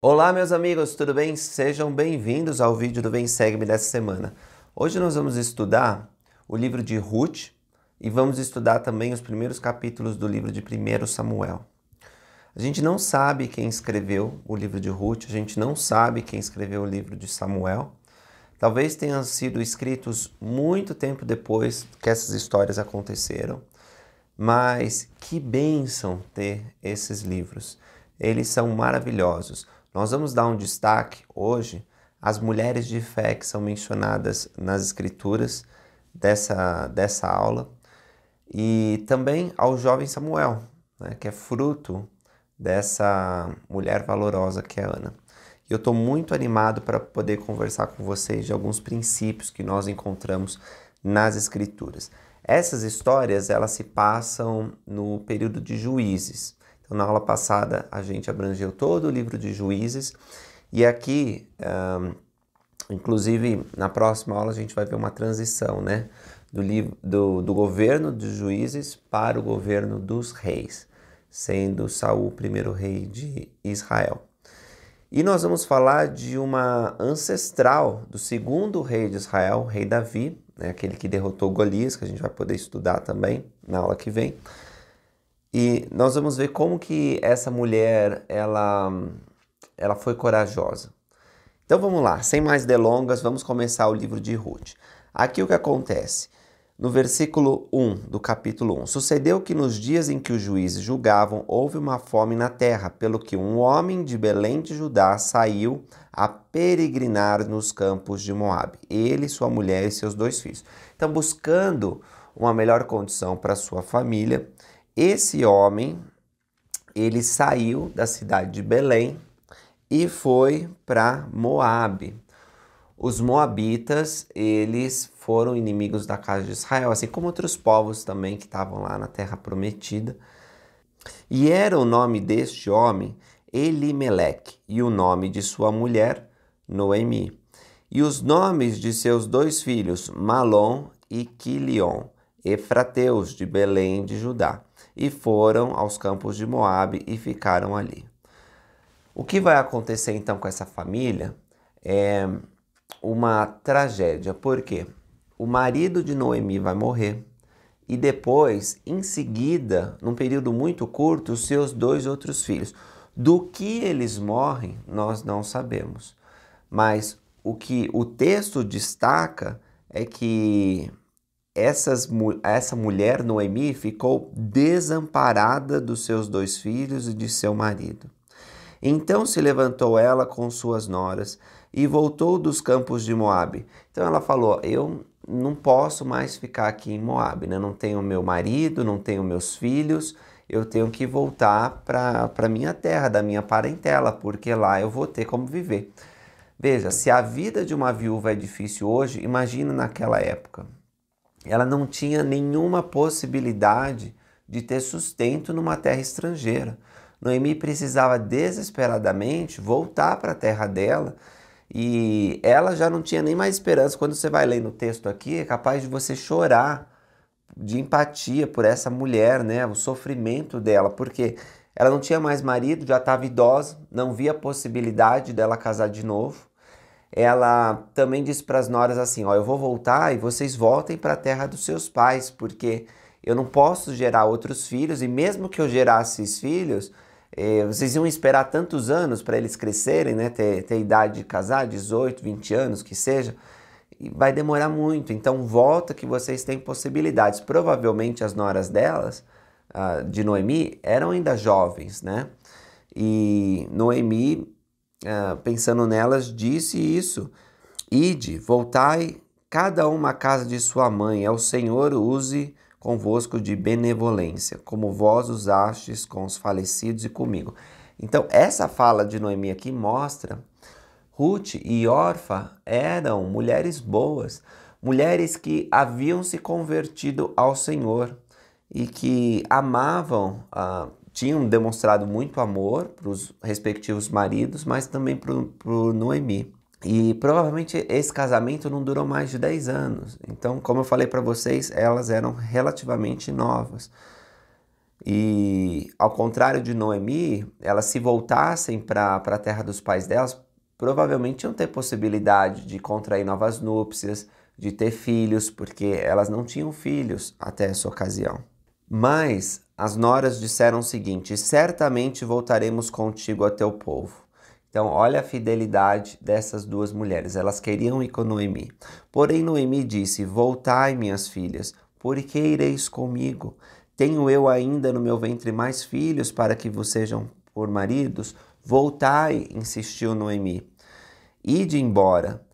Olá meus amigos, tudo bem? Sejam bem-vindos ao vídeo do Vem Segue-me dessa semana. Hoje nós vamos estudar o livro de Ruth e vamos estudar também os primeiros capítulos do livro de 1 Samuel. A gente não sabe quem escreveu o livro de Ruth, a gente não sabe quem escreveu o livro de Samuel. Talvez tenham sido escritos muito tempo depois que essas histórias aconteceram, mas que bênção ter esses livros. Eles são maravilhosos. Nós vamos dar um destaque hoje às mulheres de fé que são mencionadas nas escrituras dessa, dessa aula e também ao jovem Samuel, né, que é fruto dessa mulher valorosa que é Ana. E eu estou muito animado para poder conversar com vocês de alguns princípios que nós encontramos nas escrituras. Essas histórias elas se passam no período de juízes. Então, na aula passada, a gente abrangeu todo o livro de juízes e aqui, um, inclusive, na próxima aula, a gente vai ver uma transição, né? Do, do, do governo dos juízes para o governo dos reis, sendo Saul o primeiro rei de Israel. E nós vamos falar de uma ancestral do segundo rei de Israel, rei Davi, né, aquele que derrotou Golias, que a gente vai poder estudar também na aula que vem. E nós vamos ver como que essa mulher ela ela foi corajosa. Então vamos lá, sem mais delongas, vamos começar o livro de Ruth. Aqui o que acontece? No versículo 1 do capítulo 1: Sucedeu que nos dias em que os juízes julgavam, houve uma fome na terra, pelo que um homem de Belém de Judá saiu a peregrinar nos campos de Moabe, ele, sua mulher e seus dois filhos. Então, buscando uma melhor condição para sua família, esse homem, ele saiu da cidade de Belém e foi para Moabe. Os moabitas, eles foram inimigos da casa de Israel, assim como outros povos também que estavam lá na terra prometida. E era o nome deste homem Elimeleque e o nome de sua mulher Noemi. E os nomes de seus dois filhos, Malom e Quilion, efrateus de Belém de Judá e foram aos campos de Moabe e ficaram ali. O que vai acontecer então com essa família é uma tragédia, porque o marido de Noemi vai morrer e depois, em seguida, num período muito curto, os seus dois outros filhos. Do que eles morrem, nós não sabemos. Mas o que o texto destaca é que essas, essa mulher, Noemi, ficou desamparada dos seus dois filhos e de seu marido. Então se levantou ela com suas noras e voltou dos campos de Moabe. Então ela falou: Eu não posso mais ficar aqui em Moabe, né? não tenho meu marido, não tenho meus filhos, eu tenho que voltar para a minha terra, da minha parentela, porque lá eu vou ter como viver. Veja, se a vida de uma viúva é difícil hoje, imagina naquela época ela não tinha nenhuma possibilidade de ter sustento numa terra estrangeira. Noemi precisava desesperadamente voltar para a terra dela e ela já não tinha nem mais esperança. Quando você vai ler no texto aqui, é capaz de você chorar de empatia por essa mulher, né? O sofrimento dela, porque ela não tinha mais marido, já estava idosa, não via possibilidade dela casar de novo ela também disse para as noras assim: Ó, eu vou voltar e vocês voltem para a terra dos seus pais, porque eu não posso gerar outros filhos, e mesmo que eu gerasse esses filhos, eh, vocês iam esperar tantos anos para eles crescerem, né? Ter, ter idade de casar, 18, 20 anos, que seja, e vai demorar muito. Então, volta que vocês têm possibilidades. Provavelmente as noras delas, ah, de Noemi, eram ainda jovens, né? E Noemi ah, pensando nelas, disse isso: Ide, voltai cada uma à casa de sua mãe, ao é Senhor use convosco de benevolência, como vós usastes com os falecidos e comigo. Então, essa fala de Noemi aqui mostra Ruth e Orfa eram mulheres boas, mulheres que haviam se convertido ao Senhor e que amavam ah, tinham demonstrado muito amor para os respectivos maridos, mas também para o Noemi. E provavelmente esse casamento não durou mais de 10 anos. Então, como eu falei para vocês, elas eram relativamente novas. E ao contrário de Noemi, elas se voltassem para a terra dos pais delas, provavelmente iam ter possibilidade de contrair novas núpcias, de ter filhos, porque elas não tinham filhos até essa ocasião. Mas as noras disseram o seguinte: certamente voltaremos contigo a teu povo. Então, olha a fidelidade dessas duas mulheres. Elas queriam ir com Noemi. Porém, Noemi disse: Voltai, minhas filhas, por que ireis comigo? Tenho eu ainda no meu ventre mais filhos para que vos sejam por maridos? Voltai, insistiu Noemi. Ide embora,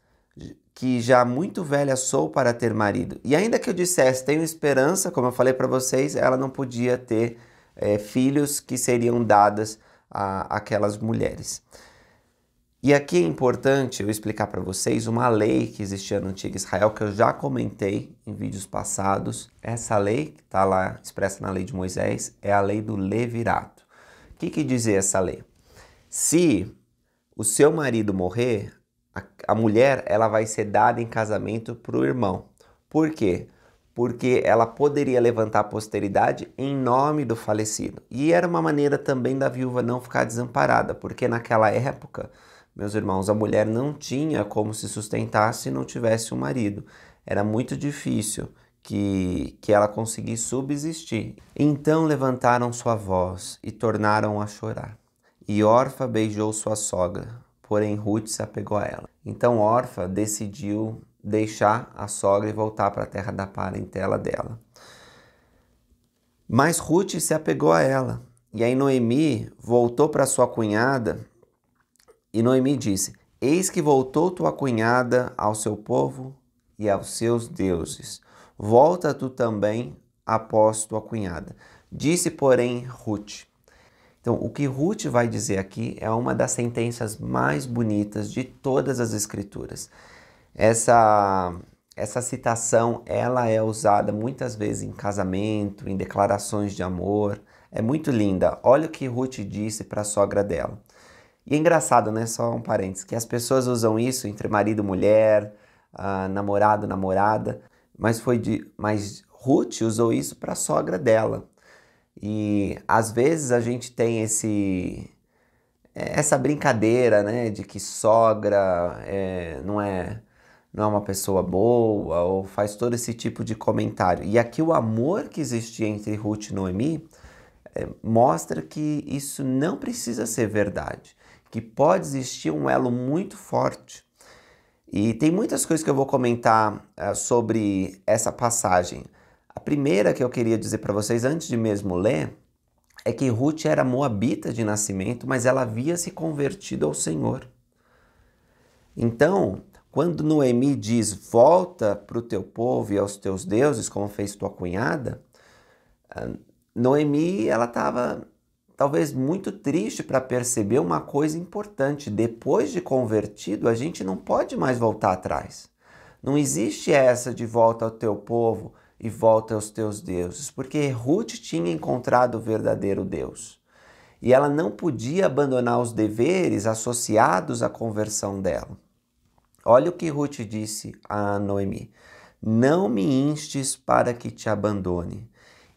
que já muito velha sou para ter marido. E ainda que eu dissesse tenho esperança, como eu falei para vocês, ela não podia ter é, filhos que seriam dadas a aquelas mulheres. E aqui é importante eu explicar para vocês uma lei que existia no antigo Israel que eu já comentei em vídeos passados. Essa lei, que está lá expressa na lei de Moisés, é a lei do levirato. O que, que dizia essa lei? Se o seu marido morrer, a mulher ela vai ser dada em casamento para o irmão. Por quê? Porque ela poderia levantar a posteridade em nome do falecido. E era uma maneira também da viúva não ficar desamparada, porque naquela época, meus irmãos, a mulher não tinha como se sustentar se não tivesse um marido. Era muito difícil que, que ela conseguisse subsistir. Então levantaram sua voz e tornaram a chorar. E Orfa beijou sua sogra, porém Ruth se apegou a ela. Então Orfa decidiu deixar a sogra e voltar para a terra da parentela dela. Mas Ruth se apegou a ela. E aí Noemi voltou para sua cunhada e Noemi disse: Eis que voltou tua cunhada ao seu povo e aos seus deuses. Volta tu também após tua cunhada. Disse, porém, Ruth: então, o que Ruth vai dizer aqui é uma das sentenças mais bonitas de todas as escrituras. Essa essa citação, ela é usada muitas vezes em casamento, em declarações de amor. É muito linda. Olha o que Ruth disse para a sogra dela. E é engraçado, né? Só um parênteses, que as pessoas usam isso entre marido e mulher, uh, namorado, namorada, mas foi de mas Ruth usou isso para a sogra dela. E às vezes a gente tem esse essa brincadeira, né, de que sogra é, não é não é uma pessoa boa ou faz todo esse tipo de comentário. E aqui o amor que existia entre Ruth e Noemi é, mostra que isso não precisa ser verdade, que pode existir um elo muito forte. E tem muitas coisas que eu vou comentar é, sobre essa passagem. A primeira que eu queria dizer para vocês, antes de mesmo ler, é que Ruth era moabita de nascimento, mas ela havia se convertido ao Senhor. Então, quando Noemi diz volta para o teu povo e aos teus deuses, como fez tua cunhada, ah, Noemi ela estava talvez muito triste para perceber uma coisa importante: depois de convertido, a gente não pode mais voltar atrás. Não existe essa de volta ao teu povo e volta aos teus deuses, porque Ruth tinha encontrado o verdadeiro Deus. E ela não podia abandonar os deveres associados à conversão dela. Olha o que Ruth disse a Noemi: Não me instes para que te abandone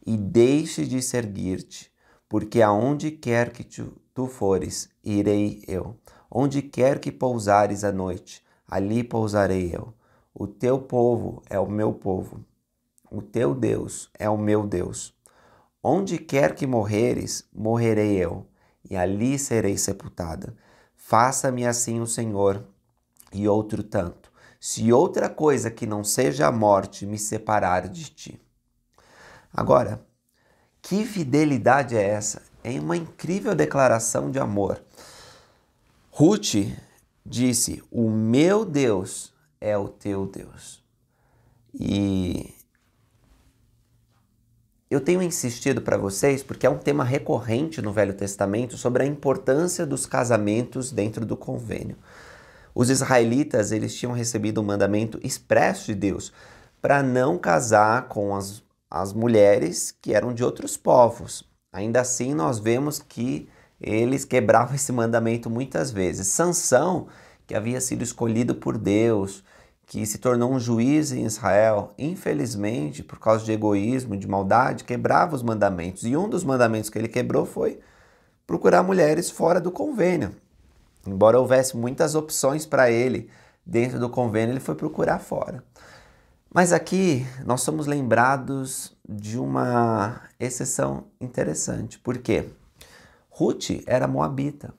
e deixe de seguir-te, porque aonde quer que tu fores, irei eu. Onde quer que pousares à noite, ali pousarei eu. O teu povo é o meu povo o teu Deus é o meu Deus. Onde quer que morreres, morrerei eu, e ali serei sepultada. Faça-me assim o Senhor, e outro tanto, se outra coisa que não seja a morte me separar de ti. Agora, que fidelidade é essa? É uma incrível declaração de amor. Ruth disse: O meu Deus é o teu Deus. E eu tenho insistido para vocês porque é um tema recorrente no Velho Testamento sobre a importância dos casamentos dentro do convênio. Os israelitas, eles tinham recebido um mandamento expresso de Deus para não casar com as, as mulheres que eram de outros povos. Ainda assim, nós vemos que eles quebravam esse mandamento muitas vezes. Sansão, que havia sido escolhido por Deus, que se tornou um juiz em Israel, infelizmente, por causa de egoísmo, de maldade, quebrava os mandamentos. E um dos mandamentos que ele quebrou foi procurar mulheres fora do convênio. Embora houvesse muitas opções para ele dentro do convênio, ele foi procurar fora. Mas aqui nós somos lembrados de uma exceção interessante. Por quê? Ruth era moabita.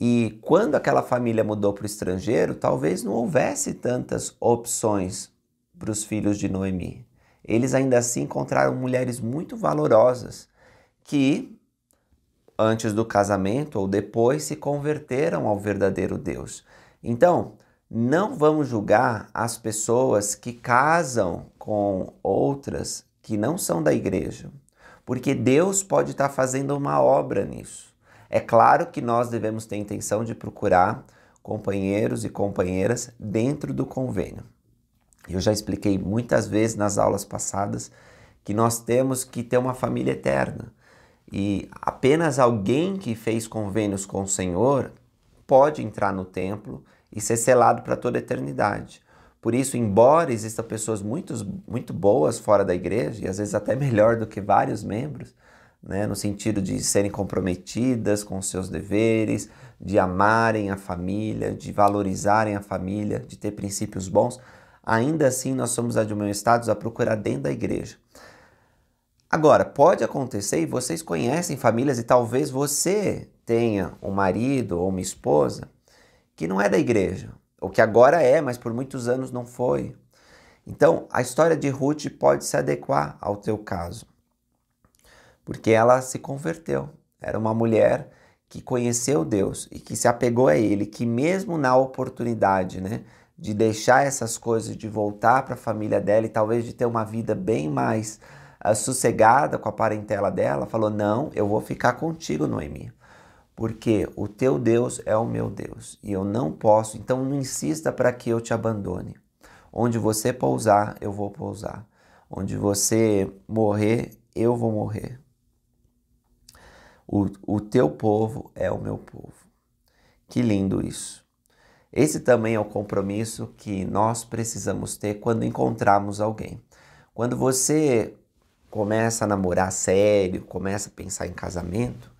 E quando aquela família mudou para o estrangeiro, talvez não houvesse tantas opções para os filhos de Noemi. Eles ainda assim encontraram mulheres muito valorosas que, antes do casamento ou depois, se converteram ao verdadeiro Deus. Então, não vamos julgar as pessoas que casam com outras que não são da igreja, porque Deus pode estar tá fazendo uma obra nisso. É claro que nós devemos ter a intenção de procurar companheiros e companheiras dentro do convênio. Eu já expliquei muitas vezes nas aulas passadas que nós temos que ter uma família eterna. E apenas alguém que fez convênios com o Senhor pode entrar no templo e ser selado para toda a eternidade. Por isso, embora existam pessoas muito, muito boas fora da igreja, e às vezes até melhor do que vários membros, né? no sentido de serem comprometidas com seus deveres, de amarem a família, de valorizarem a família, de ter princípios bons, ainda assim nós somos admoestados a procurar dentro da igreja. Agora, pode acontecer, e vocês conhecem famílias, e talvez você tenha um marido ou uma esposa que não é da igreja, ou que agora é, mas por muitos anos não foi. Então, a história de Ruth pode se adequar ao teu caso porque ela se converteu. Era uma mulher que conheceu Deus e que se apegou a Ele, que mesmo na oportunidade, né, de deixar essas coisas, de voltar para a família dela e talvez de ter uma vida bem mais uh, sossegada com a parentela dela, falou: Não, eu vou ficar contigo, Noemi, porque o teu Deus é o meu Deus e eu não posso, então não insista para que eu te abandone. Onde você pousar, eu vou pousar. Onde você morrer, eu vou morrer. O, o teu povo é o meu povo. Que lindo isso. Esse também é o compromisso que nós precisamos ter quando encontrarmos alguém. Quando você começa a namorar sério, começa a pensar em casamento,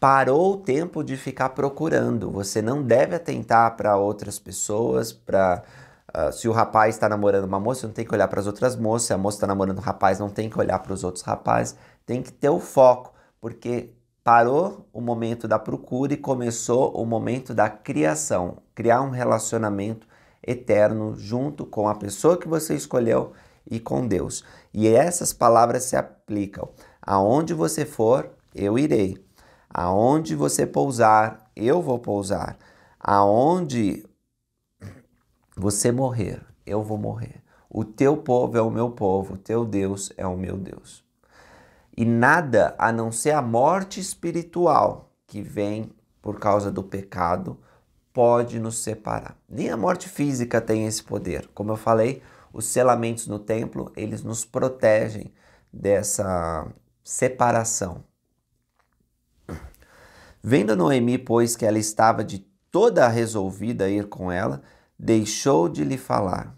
parou o tempo de ficar procurando. Você não deve atentar para outras pessoas, para uh, ah, se o rapaz está namorando uma moça, não tem que olhar para as outras moças. Se a moça está namorando um rapaz, não tem que olhar para os outros rapazes. Tem que ter o foco, porque Parou o momento da procura e começou o momento da criação, criar um relacionamento eterno junto com a pessoa que você escolheu e com Deus. E essas palavras se aplicam. Aonde você for, eu irei. Aonde você pousar, eu vou pousar. Aonde você morrer, eu vou morrer. O teu povo é o meu povo, o teu Deus é o meu Deus e nada a não ser a morte espiritual que vem por causa do pecado pode nos separar. Nem a morte física tem esse poder. Como eu falei, os selamentos no templo, eles nos protegem dessa separação. Vendo Noemi, pois, que ela estava de toda resolvida a ir com ela, deixou de lhe falar.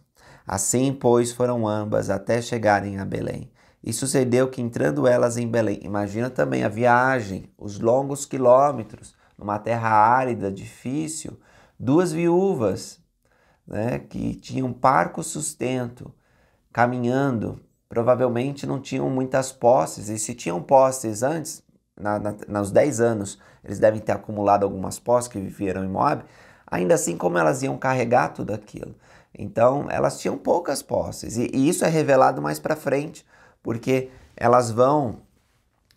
Assim, pois, foram ambas até chegarem a Belém. E sucedeu que entrando elas em Belém, imagina também a viagem, os longos quilômetros, numa terra árida, difícil, duas viúvas, né, que tinham parco sustento, caminhando, provavelmente não tinham muitas posses, e se tinham posses antes, na, na, nos 10 anos, eles devem ter acumulado algumas posses que viveram em Moab, ainda assim, como elas iam carregar tudo aquilo? Então, elas tinham poucas posses, e, e isso é revelado mais para frente porque elas vão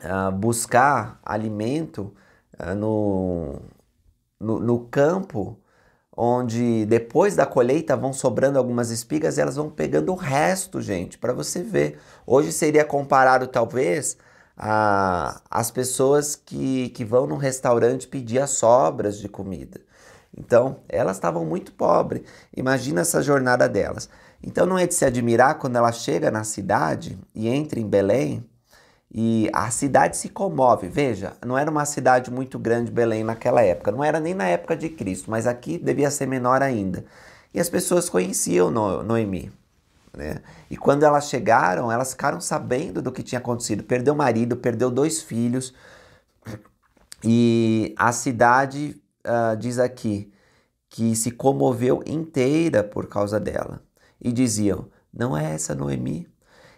uh, buscar alimento uh, no, no, no, campo, onde depois da colheita vão sobrando algumas espigas e elas vão pegando o resto, gente, para você ver. Hoje seria comparado, talvez, a, as pessoas que, que vão no restaurante pedir as sobras de comida. Então, elas estavam muito pobres. Imagina essa jornada delas. Então não é de se admirar quando ela chega na cidade e entra em Belém e a cidade se comove. Veja, não era uma cidade muito grande Belém naquela época, não era nem na época de Cristo, mas aqui devia ser menor ainda. E as pessoas conheciam Noemi. Né? E quando elas chegaram, elas ficaram sabendo do que tinha acontecido. Perdeu o marido, perdeu dois filhos. E a cidade, uh, diz aqui, que se comoveu inteira por causa dela e diziam: Não é essa Noemi?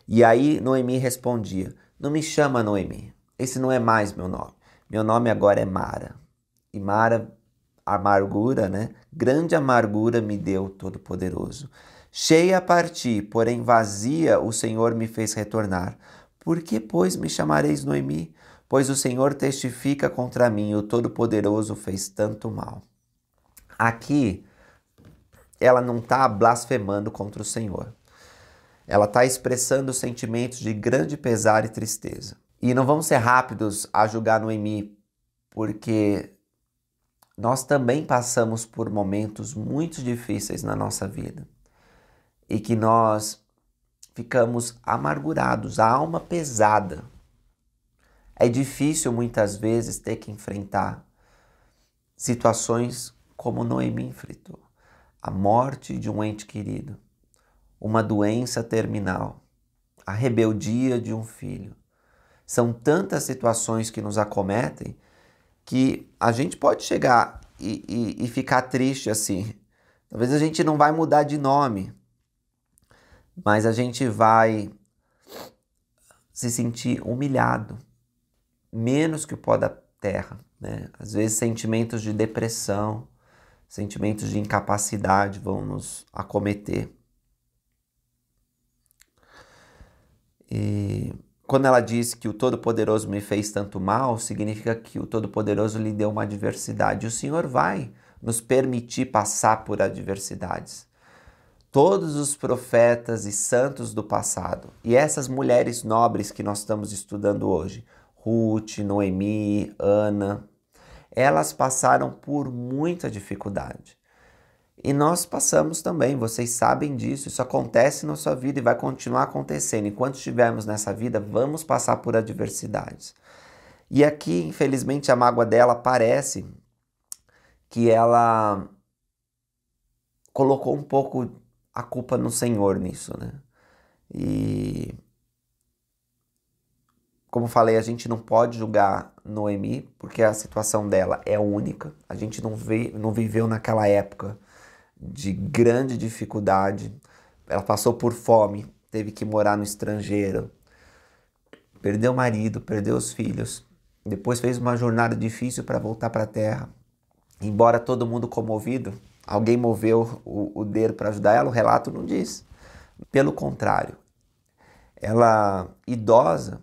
E aí Noemi respondia: Não me chama Noemi, esse não é mais meu nome. Meu nome agora é Mara. E Mara, amargura, né? Grande amargura me deu Todo-Poderoso. Cheia parti, porém vazia o Senhor me fez retornar. Por que, pois, me chamareis Noemi? Pois o Senhor testifica contra mim, o Todo-Poderoso fez tanto mal. Aqui ela não está blasfemando contra o Senhor. Ela está expressando sentimentos de grande pesar e tristeza. E não vamos ser rápidos a julgar Noemi, porque nós também passamos por momentos muito difíceis na nossa vida e que nós ficamos amargurados, a alma pesada. É difícil muitas vezes ter que enfrentar situações como Noemi enfrentou a morte de um ente querido, uma doença terminal, a rebeldia de um filho. São tantas situações que nos acometem que a gente pode chegar e, e, e ficar triste assim. Talvez a gente não vai mudar de nome, mas a gente vai se sentir humilhado, menos que o pó da terra. Né? Às vezes sentimentos de depressão, Sentimentos de incapacidade vão nos acometer. E quando ela diz que o Todo-Poderoso me fez tanto mal, significa que o Todo-Poderoso lhe deu uma adversidade. O Senhor vai nos permitir passar por adversidades. Todos os profetas e santos do passado, e essas mulheres nobres que nós estamos estudando hoje, Ruth, Noemi, Ana, elas passaram por muita dificuldade. E nós passamos também, vocês sabem disso, isso acontece na sua vida e vai continuar acontecendo. Enquanto estivermos nessa vida, vamos passar por adversidades. E aqui, infelizmente, a mágoa dela parece que ela colocou um pouco a culpa no Senhor nisso, né? E como falei, a gente não pode julgar Noemi, porque a situação dela é única. A gente não, vê, não viveu naquela época de grande dificuldade. Ela passou por fome, teve que morar no estrangeiro, perdeu o marido, perdeu os filhos. Depois fez uma jornada difícil para voltar para a terra. Embora todo mundo comovido, alguém moveu o, o dedo para ajudar ela, o relato não diz. Pelo contrário, ela idosa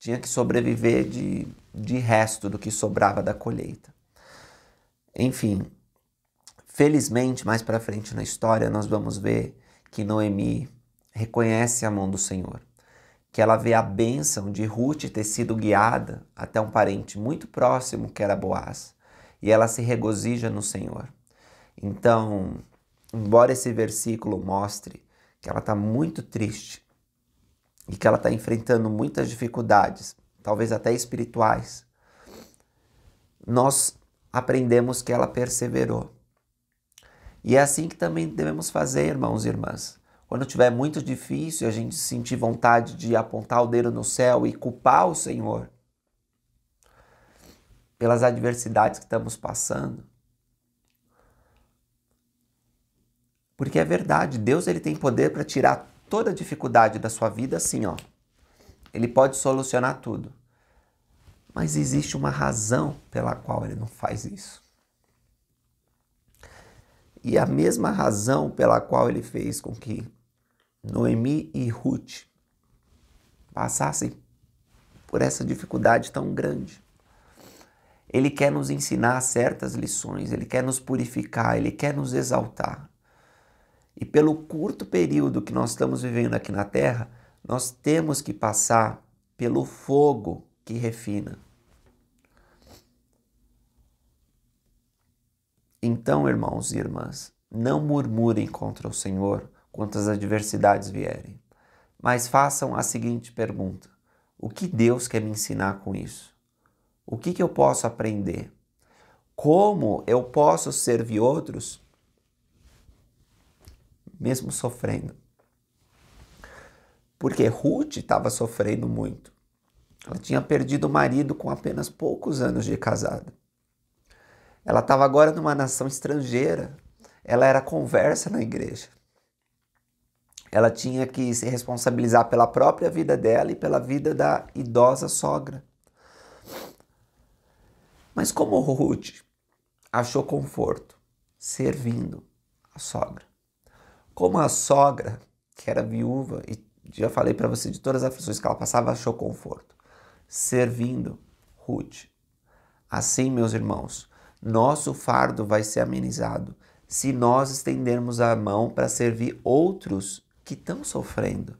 tinha que sobreviver de, de resto do que sobrava da colheita. Enfim, felizmente, mais para frente na história, nós vamos ver que Noemi reconhece a mão do Senhor, que ela vê a bênção de Ruth ter sido guiada até um parente muito próximo, que era Boaz, e ela se regozija no Senhor. Então, embora esse versículo mostre que ela está muito triste e que ela está enfrentando muitas dificuldades, talvez até espirituais, nós aprendemos que ela perseverou. E é assim que também devemos fazer, irmãos e irmãs. Quando tiver muito difícil, a gente sentir vontade de apontar o dedo no céu e culpar o Senhor pelas adversidades que estamos passando. Porque é verdade, Deus ele tem poder para tirar toda a dificuldade da sua vida assim, ó. Ele pode solucionar tudo. Mas existe uma razão pela qual ele não faz isso. E a mesma razão pela qual ele fez com que Noemi e Ruth passassem por essa dificuldade tão grande. Ele quer nos ensinar certas lições, ele quer nos purificar, ele quer nos exaltar, e pelo curto período que nós estamos vivendo aqui na Terra, nós temos que passar pelo fogo que refina. Então, irmãos e irmãs, não murmurem contra o Senhor quando as adversidades vierem, mas façam a seguinte pergunta: o que Deus quer me ensinar com isso? O que, que eu posso aprender? Como eu posso servir outros mesmo sofrendo. Porque Ruth estava sofrendo muito. Ela tinha perdido o marido com apenas poucos anos de casada. Ela estava agora numa nação estrangeira. Ela era conversa na igreja. Ela tinha que se responsabilizar pela própria vida dela e pela vida da idosa sogra. Mas como Ruth achou conforto servindo a sogra? Como a sogra, que era viúva, e já falei para você de todas as aflições que ela passava, achou conforto, servindo Ruth. Assim, meus irmãos, nosso fardo vai ser amenizado se nós estendermos a mão para servir outros que estão sofrendo.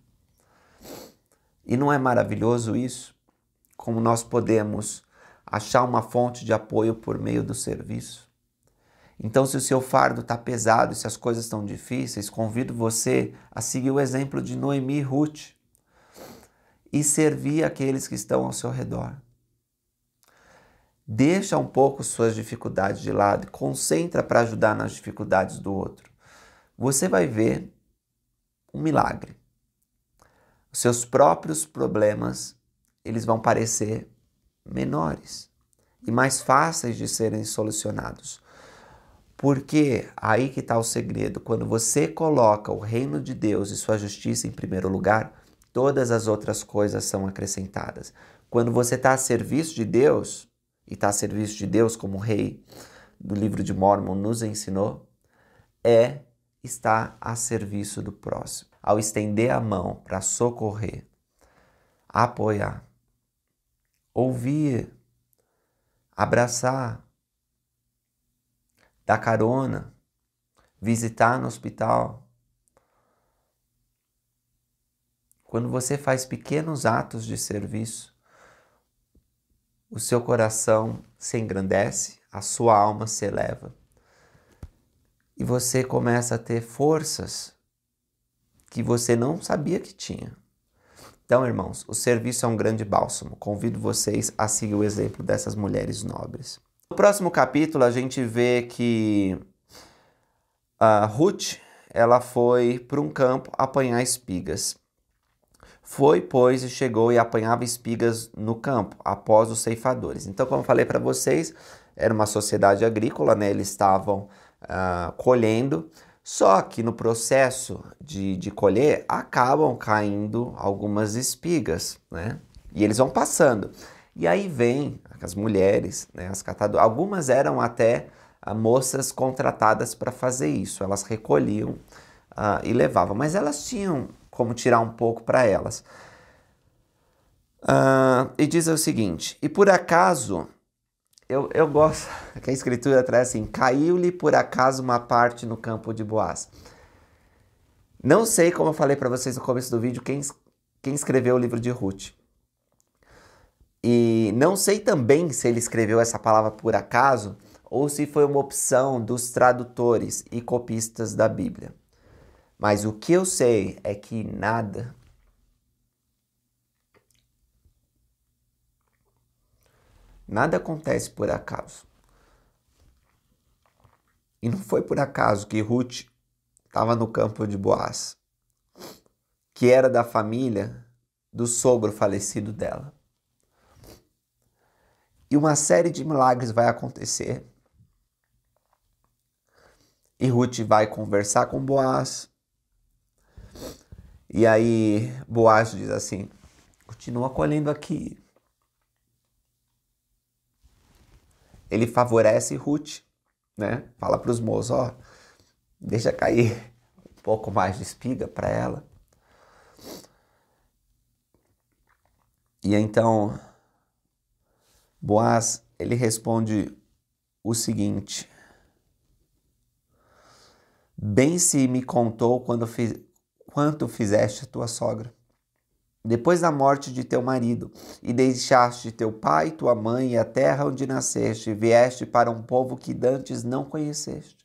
E não é maravilhoso isso? Como nós podemos achar uma fonte de apoio por meio do serviço? Então, se o seu fardo está pesado, se as coisas estão difíceis, convido você a seguir o exemplo de Noemi e Ruth e servir aqueles que estão ao seu redor. Deixa um pouco suas dificuldades de lado e concentra para ajudar nas dificuldades do outro. Você vai ver um milagre. Os seus próprios problemas, eles vão parecer menores e mais fáceis de serem solucionados porque aí que está o segredo. Quando você coloca o reino de Deus e sua justiça em primeiro lugar, todas as outras coisas são acrescentadas. Quando você está a serviço de Deus, e está a serviço de Deus como rei, do livro de Mormon nos ensinou, é estar a serviço do próximo. Ao estender a mão para socorrer, apoiar, ouvir, abraçar, dar carona, visitar no hospital. Quando você faz pequenos atos de serviço, o seu coração se engrandece, a sua alma se eleva. E você começa a ter forças que você não sabia que tinha. Então, irmãos, o serviço é um grande bálsamo. Convido vocês a seguir o exemplo dessas mulheres nobres. No próximo capítulo, a gente vê que a Ruth ela foi para um campo apanhar espigas. Foi, pois, e chegou e apanhava espigas no campo, após os ceifadores. Então, como eu falei para vocês, era uma sociedade agrícola, né? eles estavam uh, colhendo, só que no processo de, de colher acabam caindo algumas espigas, né? E eles vão passando. E aí vem as mulheres, né, as catadoras. Algumas eram até ah, moças contratadas para fazer isso. Elas recolhiam ah, e levavam, mas elas tinham como tirar um pouco para elas. Ah, e diz o seguinte: e por acaso, eu, eu gosto que a escritura traz assim: caiu-lhe por acaso uma parte no campo de Boaz. Não sei, como eu falei para vocês no começo do vídeo, quem, quem escreveu o livro de Ruth. E não sei também se ele escreveu essa palavra por acaso ou se foi uma opção dos tradutores e copistas da Bíblia. Mas o que eu sei é que nada nada acontece por acaso. E não foi por acaso que Ruth estava no campo de Boaz, que era da família do sogro falecido dela e uma série de milagres vai acontecer. E Ruth vai conversar com Boaz. E aí Boaz diz assim: continua colhendo aqui. Ele favorece Ruth, né? Fala para os moços: ó, deixa cair um pouco mais de espiga para ela. E então Boaz ele responde o seguinte: Bem se me contou quando fiz, quanto fizeste a tua sogra. Depois da morte de teu marido, e deixaste teu pai, tua mãe e a terra onde nasceste, vieste para um povo que dantes não conheceste.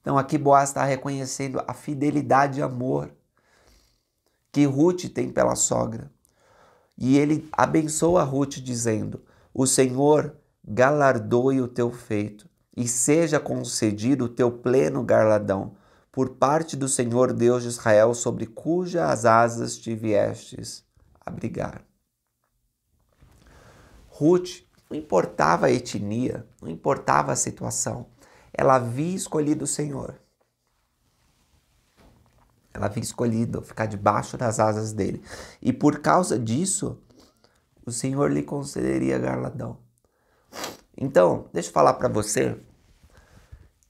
Então aqui Boaz está reconhecendo a fidelidade e amor que Ruth tem pela sogra. E ele abençoa Ruth dizendo: o Senhor galardoe o teu feito e seja concedido o teu pleno galardão por parte do Senhor Deus de Israel, sobre cujas asas te viestes abrigar. Ruth não importava a etnia, não importava a situação, ela havia escolhido o Senhor. Ela havia escolhido ficar debaixo das asas dele. E por causa disso, o Senhor lhe concederia galardão. Então, deixa eu falar para você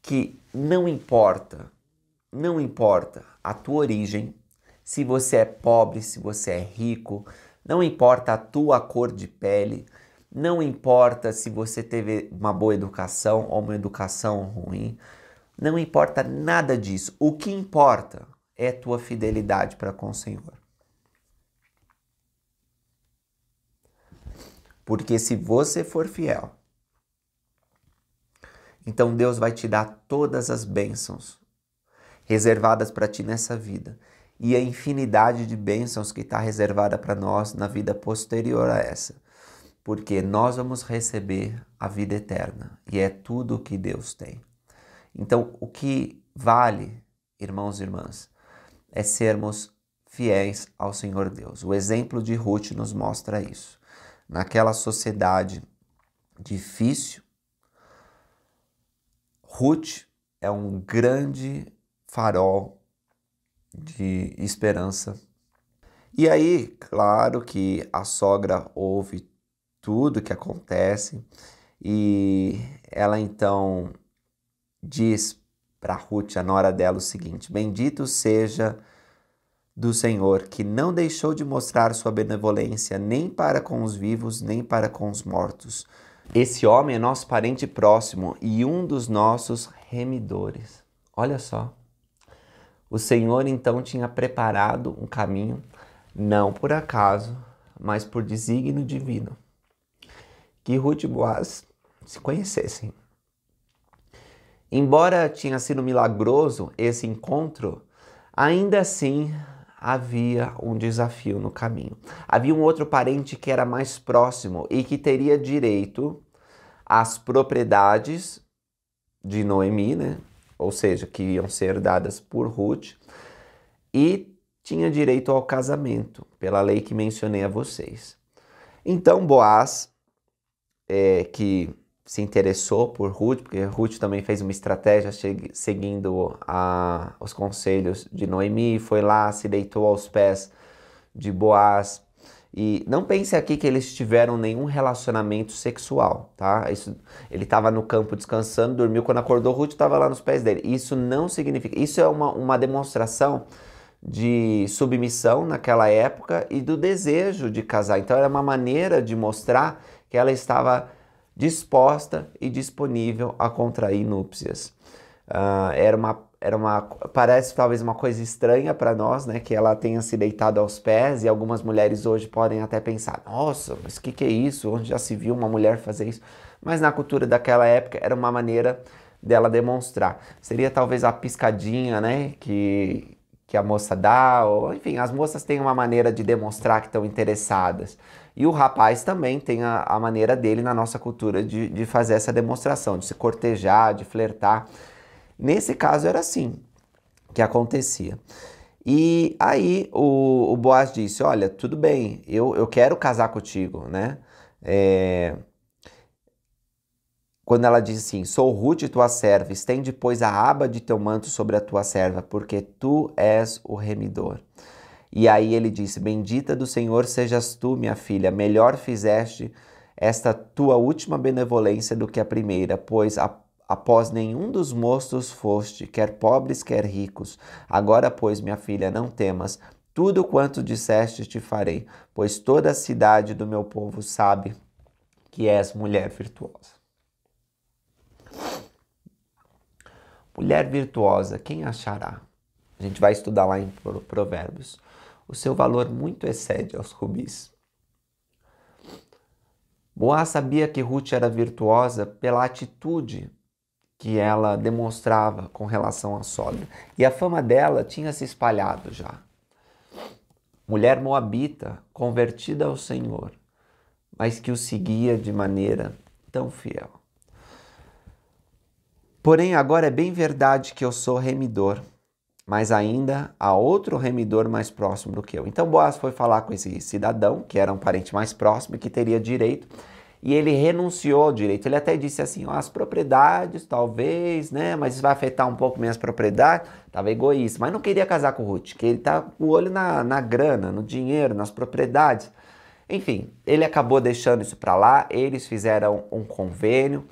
que não importa, não importa a tua origem, se você é pobre, se você é rico, não importa a tua cor de pele, não importa se você teve uma boa educação ou uma educação ruim, não importa nada disso. O que importa é a tua fidelidade para com o Senhor. porque se você for fiel, então Deus vai te dar todas as bênçãos reservadas para ti nessa vida e a infinidade de bênçãos que está reservada para nós na vida posterior a essa, porque nós vamos receber a vida eterna e é tudo o que Deus tem. Então, o que vale, irmãos e irmãs, é sermos fiéis ao Senhor Deus. O exemplo de Ruth nos mostra isso naquela sociedade difícil, Ruth é um grande farol de esperança. E aí, claro que a sogra ouve tudo que acontece e ela então diz para Ruth, a nora dela, o seguinte: Bendito seja do Senhor, que não deixou de mostrar sua benevolência nem para com os vivos, nem para com os mortos. Esse homem é nosso parente próximo e um dos nossos remidores. Olha só. O Senhor então tinha preparado um caminho, não por acaso, mas por desígnio divino. Que Ruth e Boaz se conhecessem. Embora tinha sido milagroso esse encontro, ainda assim havia um desafio no caminho. Havia um outro parente que era mais próximo e que teria direito às propriedades de Noemi, né? ou seja, que iam ser dadas por Ruth, e tinha direito ao casamento, pela lei que mencionei a vocês. Então Boaz, é, que se interessou por Ruth, porque Ruth também fez uma estratégia seguindo a, os conselhos de Noemi, foi lá, se deitou aos pés de Boaz. E não pense aqui que eles tiveram nenhum relacionamento sexual, tá? Isso, ele estava no campo descansando, dormiu, quando acordou, Ruth estava lá nos pés dele. Isso não significa. Isso é uma, uma demonstração de submissão naquela época e do desejo de casar. Então era uma maneira de mostrar que ela estava disposta e disponível a contrair núpcias. Uh, era uma era uma parece talvez uma coisa estranha para nós, né, que ela tenha se deitado aos pés e algumas mulheres hoje podem até pensar: "Nossa, mas que que é isso? Onde já se viu uma mulher fazer isso?" Mas na cultura daquela época era uma maneira dela demonstrar. Seria talvez a piscadinha, né, que que a moça dá, ou enfim, as moças têm uma maneira de demonstrar que estão interessadas. E o rapaz também tem a, a maneira dele na nossa cultura de, de fazer essa demonstração, de se cortejar, de flertar. Nesse caso era assim que acontecia. E aí o, o Boaz disse: Olha, tudo bem, eu, eu quero casar contigo, né? É, quando ela diz assim: Sou Ruth, tua serva, estende, pois, a aba de teu manto sobre a tua serva, porque tu és o remidor. E aí ele disse: Bendita do Senhor sejas tu, minha filha, melhor fizeste esta tua última benevolência do que a primeira, pois a, após nenhum dos moços foste, quer pobres, quer ricos. Agora, pois, minha filha, não temas, tudo quanto disseste te farei, pois toda a cidade do meu povo sabe que és mulher virtuosa. Mulher virtuosa, quem achará? A gente vai estudar lá em Provérbios. O seu valor muito excede aos rubis. Boaz sabia que Ruth era virtuosa pela atitude que ela demonstrava com relação à sogra. E a fama dela tinha se espalhado já. Mulher moabita, convertida ao Senhor, mas que o seguia de maneira tão fiel. Porém, agora é bem verdade que eu sou remidor, mas ainda há outro remidor mais próximo do que eu. Então Boaz foi falar com esse cidadão, que era um parente mais próximo e que teria direito, e ele renunciou ao direito. Ele até disse assim: oh, as propriedades, talvez, né? Mas isso vai afetar um pouco minhas propriedades. Estava egoísta, mas não queria casar com o Ruth, que ele tá com o olho na, na grana, no dinheiro, nas propriedades. Enfim, ele acabou deixando isso para lá, eles fizeram um convênio.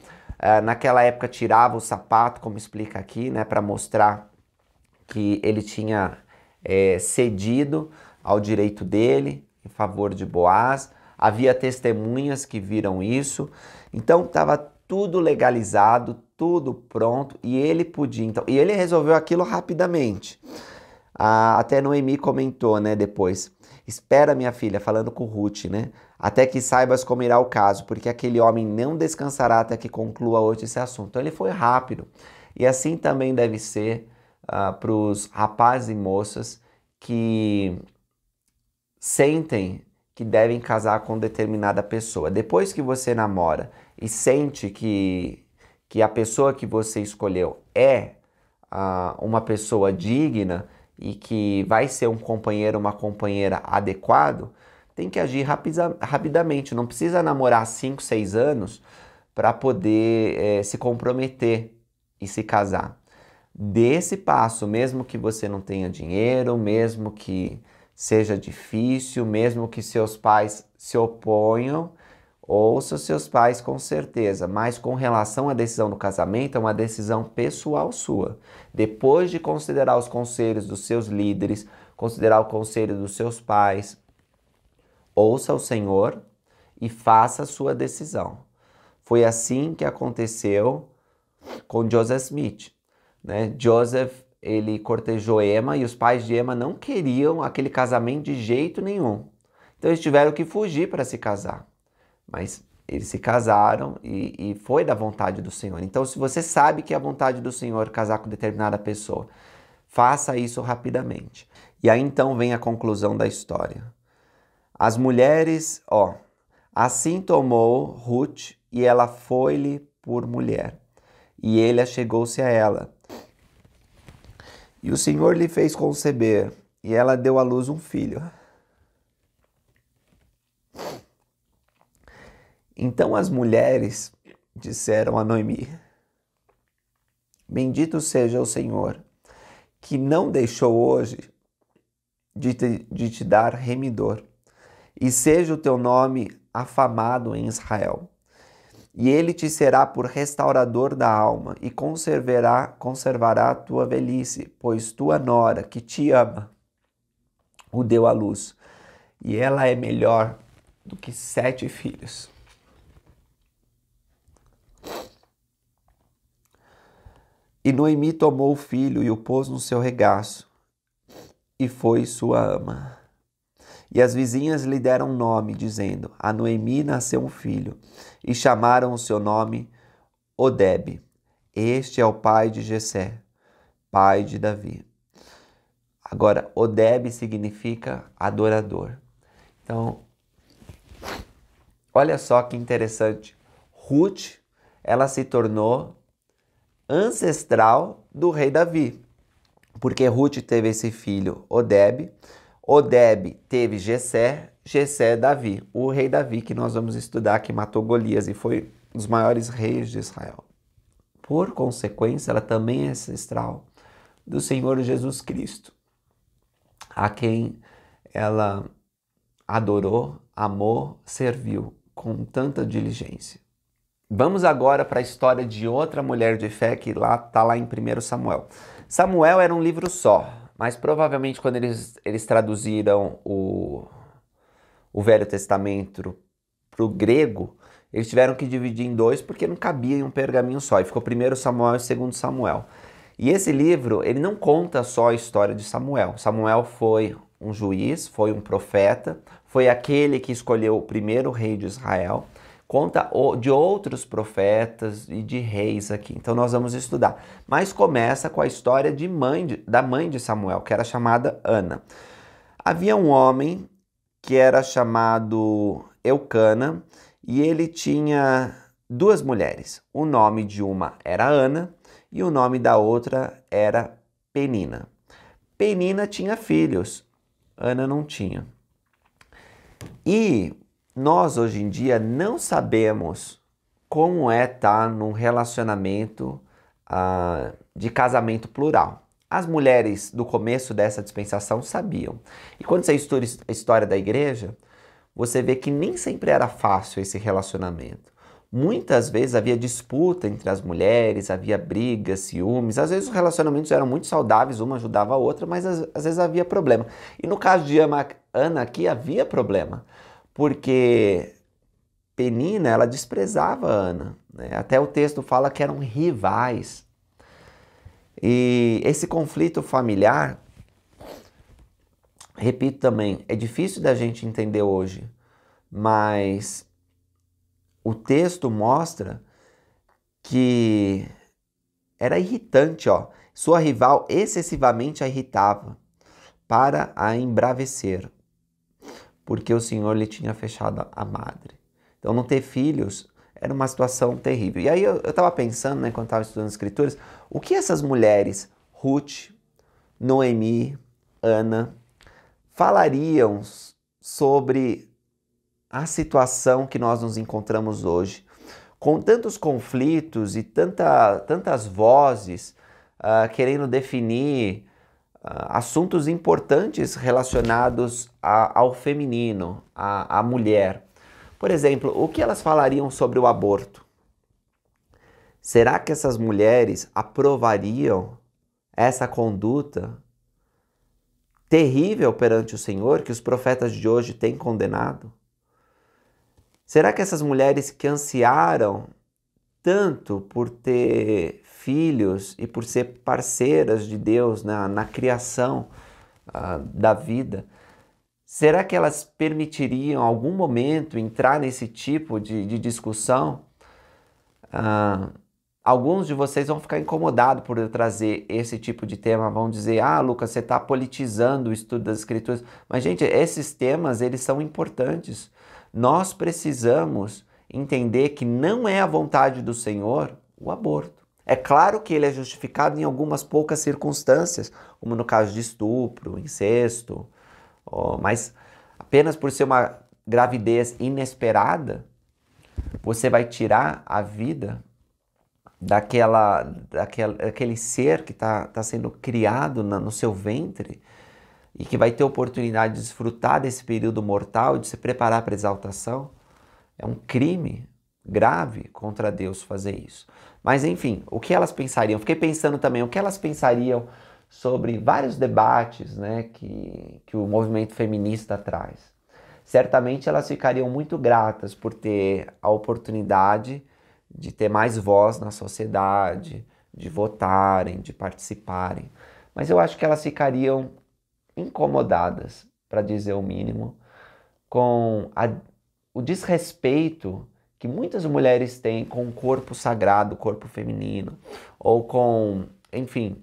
Ah, naquela época tirava o sapato, como explica aqui, né, para mostrar que ele tinha é, cedido ao direito dele em favor de Boaz. Havia testemunhas que viram isso. Então estava tudo legalizado, tudo pronto e ele podia. Então, e ele resolveu aquilo rapidamente. A, até Noemi comentou, né, depois. Espera, minha filha, falando com Ruth, né? Até que saibas como irá o caso, porque aquele homem não descansará até que conclua hoje esse assunto. Então ele foi rápido. E assim também deve ser uh, para os rapazes e moças que sentem que devem casar com determinada pessoa. Depois que você namora e sente que, que a pessoa que você escolheu é uh, uma pessoa digna, e que vai ser um companheiro, uma companheira adequado, tem que agir rapidamente. Não precisa namorar 5, 6 anos para poder é, se comprometer e se casar. Dê esse passo, mesmo que você não tenha dinheiro, mesmo que seja difícil, mesmo que seus pais se oponham, ouça seus pais com certeza, mas com relação à decisão do casamento, é uma decisão pessoal sua depois de considerar os conselhos dos seus líderes, considerar o conselho dos seus pais, ouça o Senhor e faça a sua decisão. Foi assim que aconteceu com Joseph Smith. Né? Joseph ele cortejou Emma e os pais de Emma não queriam aquele casamento de jeito nenhum. Então eles tiveram que fugir para se casar. Mas eles se casaram e, e foi da vontade do Senhor. Então, se você sabe que é a vontade do Senhor casar com determinada pessoa, faça isso rapidamente. E aí então vem a conclusão da história. As mulheres, ó, assim tomou Ruth e ela foi-lhe por mulher. E ele achegou-se a ela. E o Senhor lhe fez conceber, e ela deu à luz um filho. Então as mulheres disseram a Noemi: Bendito seja o Senhor, que não deixou hoje de te, de te dar remidor, e seja o teu nome afamado em Israel. E ele te será por restaurador da alma, e conservará, conservará a tua velhice, pois tua nora, que te ama, o deu à luz, e ela é melhor do que sete filhos. E Noemi tomou o filho e o pôs no seu regaço, e foi sua ama. E as vizinhas lhe deram nome, dizendo: A Noemi nasceu um filho, e chamaram o seu nome Odebe. Este é o pai de Jessé, pai de Davi. Agora, Odebe significa adorador. Então, olha só que interessante. Ruth, ela se tornou ancestral do rei Davi, porque Ruth teve esse filho, Odeb, Odeb teve Gesé, Gesé Davi, o rei Davi que nós vamos estudar que matou Golias e foi um dos maiores reis de Israel. Por consequência, ela também é ancestral do Senhor Jesus Cristo, a quem ela adorou, amou, serviu com tanta diligência. Vamos agora para a história de outra mulher de fé que lá tá lá em 1 Samuel. Samuel era um livro só, mas provavelmente quando eles, eles traduziram o, o Velho Testamento para o grego, eles tiveram que dividir em dois porque não cabia em um pergaminho só. E ficou 1 Samuel e 2 Samuel. E esse livro, ele não conta só a história de Samuel. Samuel foi um juiz, foi um profeta, foi aquele que escolheu o primeiro rei de Israel conta de outros profetas e de reis aqui. Então nós vamos estudar. Mas começa com a história de mãe de, da mãe de Samuel, que era chamada Ana. Havia um homem que era chamado Eucana e ele tinha duas mulheres. O nome de uma era Ana e o nome da outra era Penina. Penina tinha filhos, Ana não tinha. E nós hoje em dia não sabemos como é estar tá num relacionamento uh, de casamento plural. As mulheres do começo dessa dispensação sabiam. E quando você estuda a história da igreja, você vê que nem sempre era fácil esse relacionamento. Muitas vezes havia disputa entre as mulheres, havia brigas, ciúmes. Às vezes os relacionamentos eram muito saudáveis, uma ajudava a outra, mas às, às vezes havia problema. E no caso de Ana aqui, havia problema porque Penina ela desprezava Ana. Né? Até o texto fala que eram rivais. E esse conflito familiar, repito também, é difícil da gente entender hoje, mas o texto mostra que era irritante, ó. Sua rival excessivamente a irritava para a embravecer porque o Senhor lhe tinha fechado a madre. Então, não ter filhos era uma situação terrível. E aí eu estava pensando, né, enquanto estava estudando escrituras, o que essas mulheres, Ruth, Noemi, Ana, falariam sobre a situação que nós nos encontramos hoje, com tantos conflitos e tanta, tantas vozes uh, querendo definir ah, assuntos importantes relacionados a, ao feminino, à mulher. Por exemplo, o que elas falariam sobre o aborto? Será que essas mulheres aprovariam essa conduta terrível perante o Senhor que os profetas de hoje têm condenado? Será que essas mulheres que ansiaram tanto por ter filhos e por ser parceiras de Deus na, na criação uh, da vida, será que elas permitiriam algum momento entrar nesse tipo de, de discussão? Uh, alguns de vocês vão ficar incomodados por eu trazer esse tipo de tema, vão dizer, ah, Lucas, você está politizando o estudo das escrituras. Mas, gente, esses temas, eles são importantes. Nós precisamos entender que não é a vontade do Senhor o aborto. É claro que ele é justificado em algumas poucas circunstâncias, como no caso de estupro, incesto, mas apenas por ser uma gravidez inesperada, você vai tirar a vida daquela, daquela daquele ser que está tá sendo criado na, no seu ventre e que vai ter oportunidade de desfrutar desse período mortal, de se preparar para a exaltação. É um crime grave contra Deus fazer isso. Mas enfim, o que elas pensariam? Fiquei pensando também o que elas pensariam sobre vários debates né, que, que o movimento feminista traz. Certamente elas ficariam muito gratas por ter a oportunidade de ter mais voz na sociedade, de votarem, de participarem. Mas eu acho que elas ficariam incomodadas, para dizer o mínimo, com a o desrespeito que muitas mulheres têm com o corpo sagrado, o corpo feminino, ou com, enfim,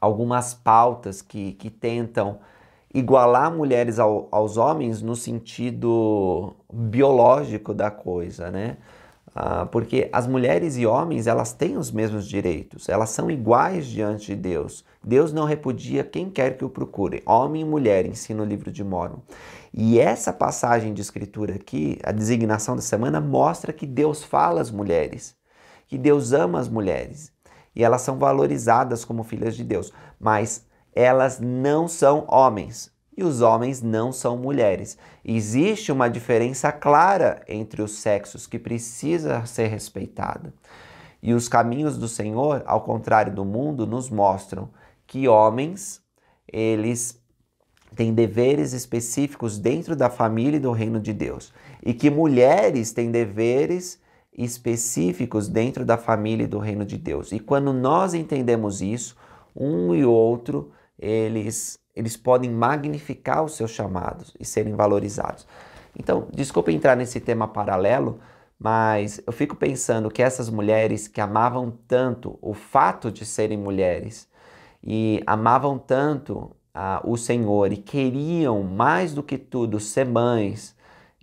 algumas pautas que, que tentam igualar mulheres ao, aos homens no sentido biológico da coisa, né? Ah, porque as mulheres e homens elas têm os mesmos direitos, elas são iguais diante de Deus. Deus não repudia quem quer que o procure, homem e mulher, ensina o livro de Mormon. E essa passagem de escritura aqui, a designação da semana, mostra que Deus fala às mulheres, que Deus ama as mulheres e elas são valorizadas como filhas de Deus, mas elas não são homens e os homens não são mulheres. Existe uma diferença clara entre os sexos que precisa ser respeitada. E os caminhos do Senhor, ao contrário do mundo, nos mostram que homens, eles têm deveres específicos dentro da família e do reino de Deus, e que mulheres têm deveres específicos dentro da família e do reino de Deus. E quando nós entendemos isso, um e outro, eles eles podem magnificar os seus chamados e serem valorizados. Então, desculpa entrar nesse tema paralelo, mas eu fico pensando que essas mulheres que amavam tanto o fato de serem mulheres e amavam tanto ah, o Senhor e queriam mais do que tudo ser mães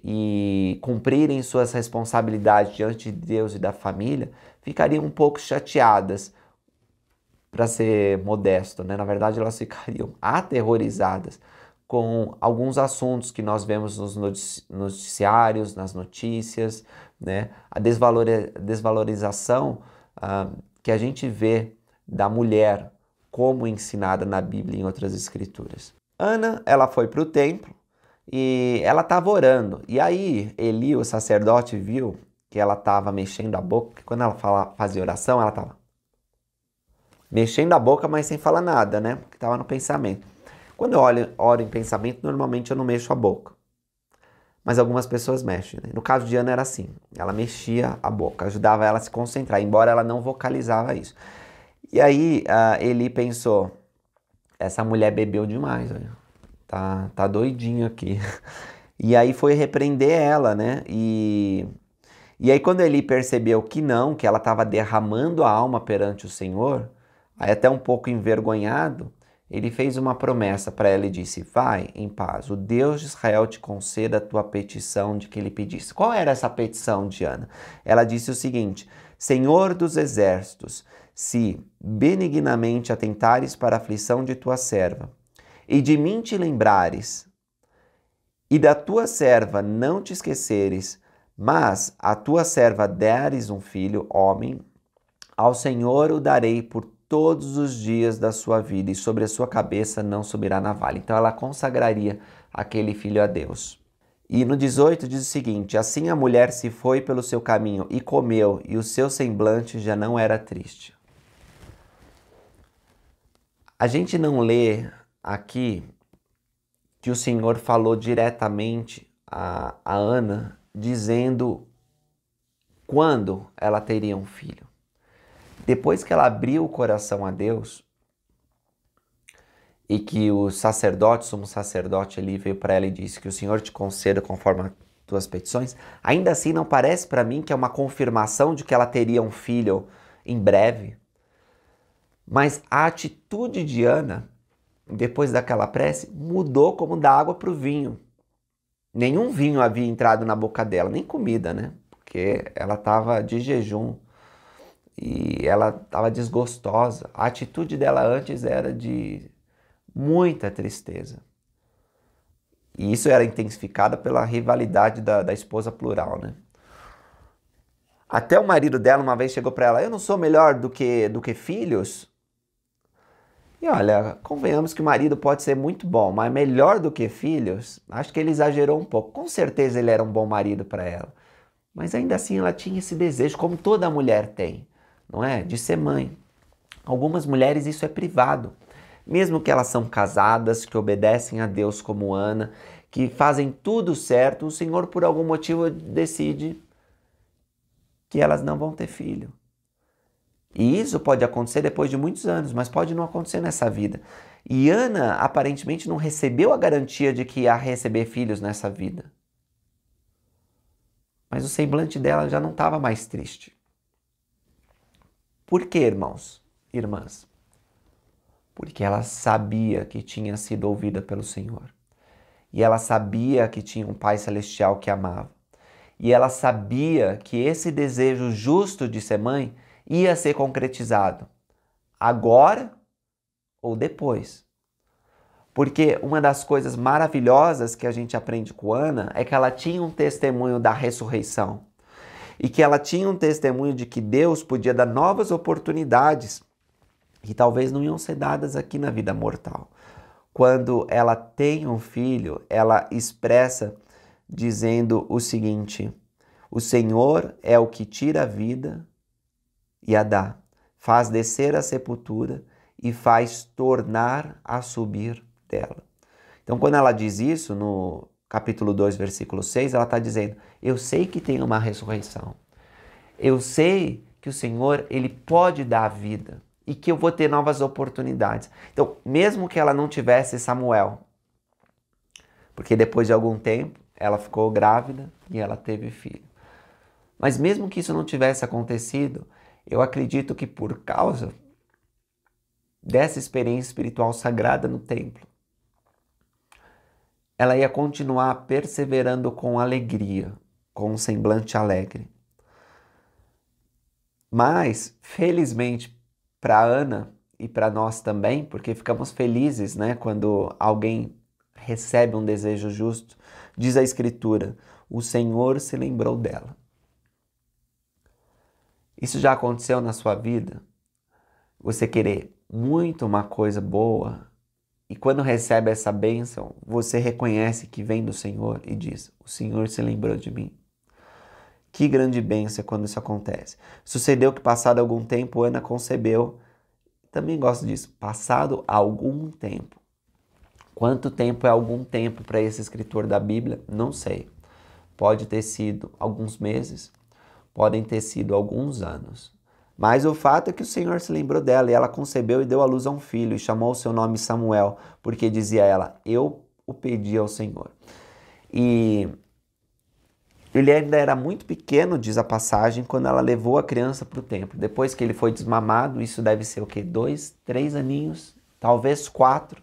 e cumprirem suas responsabilidades diante de Deus e da família, ficariam um pouco chateadas para ser modesto, né? Na verdade, elas ficariam aterrorizadas com alguns assuntos que nós vemos nos noticiários, nas notícias, né? A desvalorização ah, que a gente vê da mulher como ensinada na Bíblia e em outras escrituras. Ana, ela foi para o templo e ela estava orando. E aí Eli, o sacerdote, viu que ela estava mexendo a boca, que quando ela fala, fazia oração, ela estava mexendo a boca, mas sem falar nada, né? Porque estava no pensamento. Quando eu olho, oro em pensamento, normalmente eu não mexo a boca. Mas algumas pessoas mexem. Né? No caso de Ana era assim, ela mexia a boca, ajudava ela a se concentrar, embora ela não vocalizava isso. E aí uh, ele pensou, essa mulher bebeu demais, olha. Tá, tá doidinho aqui. E aí foi repreender ela, né? E, e aí quando ele percebeu que não, que ela estava derramando a alma perante o Senhor, aí até um pouco envergonhado, ele fez uma promessa para ela e disse: Vai em paz, o Deus de Israel te conceda a tua petição de que ele pedisse. Qual era essa petição de Ana? Ela disse o seguinte: Senhor dos exércitos, se benignamente atentares para a aflição de tua serva, e de mim te lembrares, e da tua serva não te esqueceres, mas a tua serva deres um filho, homem, ao Senhor o darei por todos os dias da sua vida, e sobre a sua cabeça não subirá na vale. Então ela consagraria aquele filho a Deus. E no 18 diz o seguinte: Assim a mulher se foi pelo seu caminho e comeu, e o seu semblante já não era triste. A gente não lê aqui que o Senhor falou diretamente a, a Ana, dizendo quando ela teria um filho. Depois que ela abriu o coração a Deus e que o sacerdote, o sumo sacerdote ali veio para ela e disse que o Senhor te conceda conforme as tuas petições, ainda assim não parece para mim que é uma confirmação de que ela teria um filho em breve. Mas a atitude de Ana, depois daquela prece, mudou como da água para o vinho. Nenhum vinho havia entrado na boca dela, nem comida, né? Porque ela estava de jejum e ela estava desgostosa. A atitude dela antes era de muita tristeza. E isso era intensificado pela rivalidade da, da esposa plural, né? Até o marido dela uma vez chegou para ela: "Eu não sou melhor do que do que filhos?" E olha, convenhamos que o marido pode ser muito bom, mas melhor do que filhos, acho que ele exagerou um pouco. Com certeza ele era um bom marido para ela. Mas ainda assim ela tinha esse desejo, como toda mulher tem não é? De ser mãe. Algumas mulheres isso é privado. Mesmo que elas são casadas, que obedecem a Deus como Ana, que fazem tudo certo, o Senhor por algum motivo decide que elas não vão ter filho. E isso pode acontecer depois de muitos anos, mas pode não acontecer nessa vida. E Ana aparentemente não recebeu a garantia de que ia receber filhos nessa vida. Mas o semblante dela já não estava mais triste. Por que, irmãos, irmãs? Porque ela sabia que tinha sido ouvida pelo Senhor. E ela sabia que tinha um Pai Celestial que amava. E ela sabia que esse desejo justo de ser mãe ia ser concretizado. Agora ou depois. Porque uma das coisas maravilhosas que a gente aprende com Ana é que ela tinha um testemunho da ressurreição e que ela tinha um testemunho de que Deus podia dar novas oportunidades que talvez não iam ser dadas aqui na vida mortal. Quando ela tem um filho, ela expressa dizendo o seguinte: O Senhor é o que tira a vida e a dá, faz descer a sepultura e faz tornar a subir dela. Então, quando ela diz isso no capítulo 2, versículo 6, ela está dizendo: Eu sei que tem uma ressurreição. Eu sei que o Senhor, Ele pode dar a vida e que eu vou ter novas oportunidades. Então, mesmo que ela não tivesse Samuel, porque depois de algum tempo ela ficou grávida e ela teve filho. Mas mesmo que isso não tivesse acontecido, eu acredito que por causa dessa experiência espiritual sagrada no templo, ela ia continuar perseverando com alegria, com um semblante alegre. Mas, felizmente para Ana e para nós também, porque ficamos felizes, né, quando alguém recebe um desejo justo, diz a escritura: "O Senhor se lembrou dela". Isso já aconteceu na sua vida? Você querer muito uma coisa boa e quando recebe essa bênção, você reconhece que vem do Senhor e diz: O Senhor se lembrou de mim. Que grande bênção é quando isso acontece. Sucedeu que, passado algum tempo, Ana concebeu. Também gosto disso. Passado algum tempo. Quanto tempo é algum tempo para esse escritor da Bíblia? Não sei. Pode ter sido alguns meses, podem ter sido alguns anos. Mas o fato é que o Senhor se lembrou dela e ela concebeu e deu à luz a um filho e chamou o seu nome Samuel, porque dizia ela: Eu o pedi ao Senhor. E ele ainda era muito pequeno, diz a passagem, quando ela levou a criança para o templo. Depois que ele foi desmamado, isso deve ser o quê? Dois, três aninhos, talvez quatro.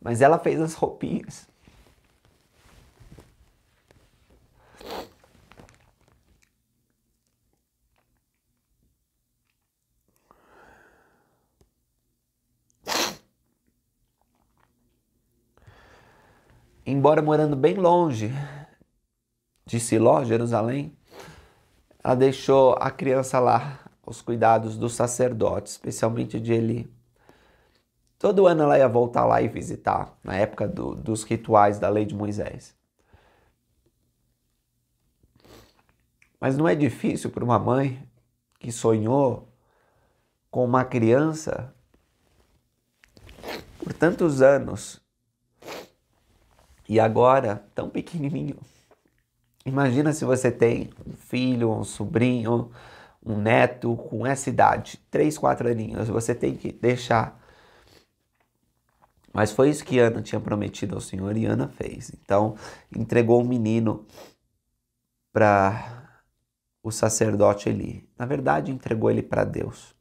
Mas ela fez as roupinhas embora morando bem longe de Siló, Jerusalém, ela deixou a criança lá aos cuidados dos sacerdotes, especialmente de Eli. Todo ano ela ia voltar lá e visitar, na época do, dos rituais da lei de Moisés. Mas não é difícil para uma mãe que sonhou com uma criança por tantos anos e agora, tão pequenininho. Imagina se você tem um filho, um sobrinho, um neto com essa idade, 3, 4 aninhos, você tem que deixar. Mas foi isso que Ana tinha prometido ao Senhor e Ana fez. Então, entregou o menino para o sacerdote Eli. Na verdade, entregou ele para Deus.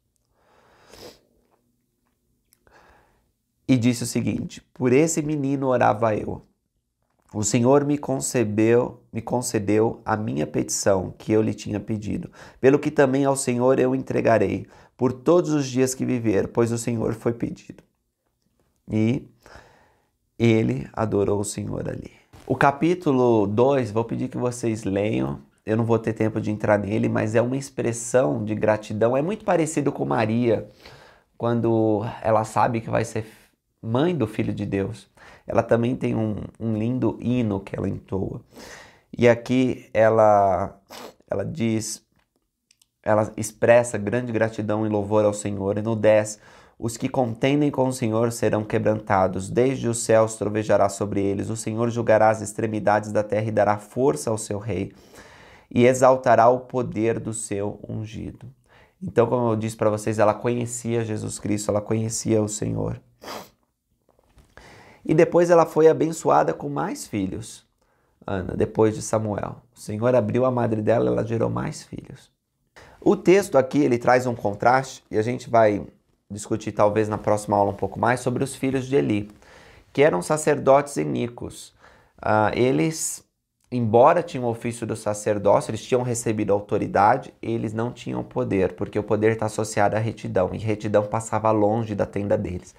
E disse o seguinte: Por esse menino orava eu o Senhor me concebeu, me concedeu a minha petição que eu lhe tinha pedido, pelo que também ao Senhor eu entregarei por todos os dias que viver, pois o Senhor foi pedido. E ele adorou o Senhor ali. O capítulo 2, vou pedir que vocês leiam, eu não vou ter tempo de entrar nele, mas é uma expressão de gratidão, é muito parecido com Maria, quando ela sabe que vai ser mãe do filho de Deus ela também tem um, um lindo hino que ela entoa. E aqui ela, ela diz, ela expressa grande gratidão e louvor ao Senhor. E no 10, os que contendem com o Senhor serão quebrantados, desde os céus trovejará sobre eles. O Senhor julgará as extremidades da terra e dará força ao seu rei, e exaltará o poder do seu ungido. Então, como eu disse para vocês, ela conhecia Jesus Cristo, ela conhecia o Senhor. E depois ela foi abençoada com mais filhos. Ana, depois de Samuel. O Senhor abriu a madre dela, ela gerou mais filhos. O texto aqui, ele traz um contraste e a gente vai discutir talvez na próxima aula um pouco mais sobre os filhos de Eli, que eram sacerdotes eníquos. Uh, ah, eles, embora tinham o ofício do sacerdócio, eles tinham recebido autoridade, eles não tinham poder, porque o poder está associado à retidão, e retidão passava longe da tenda deles.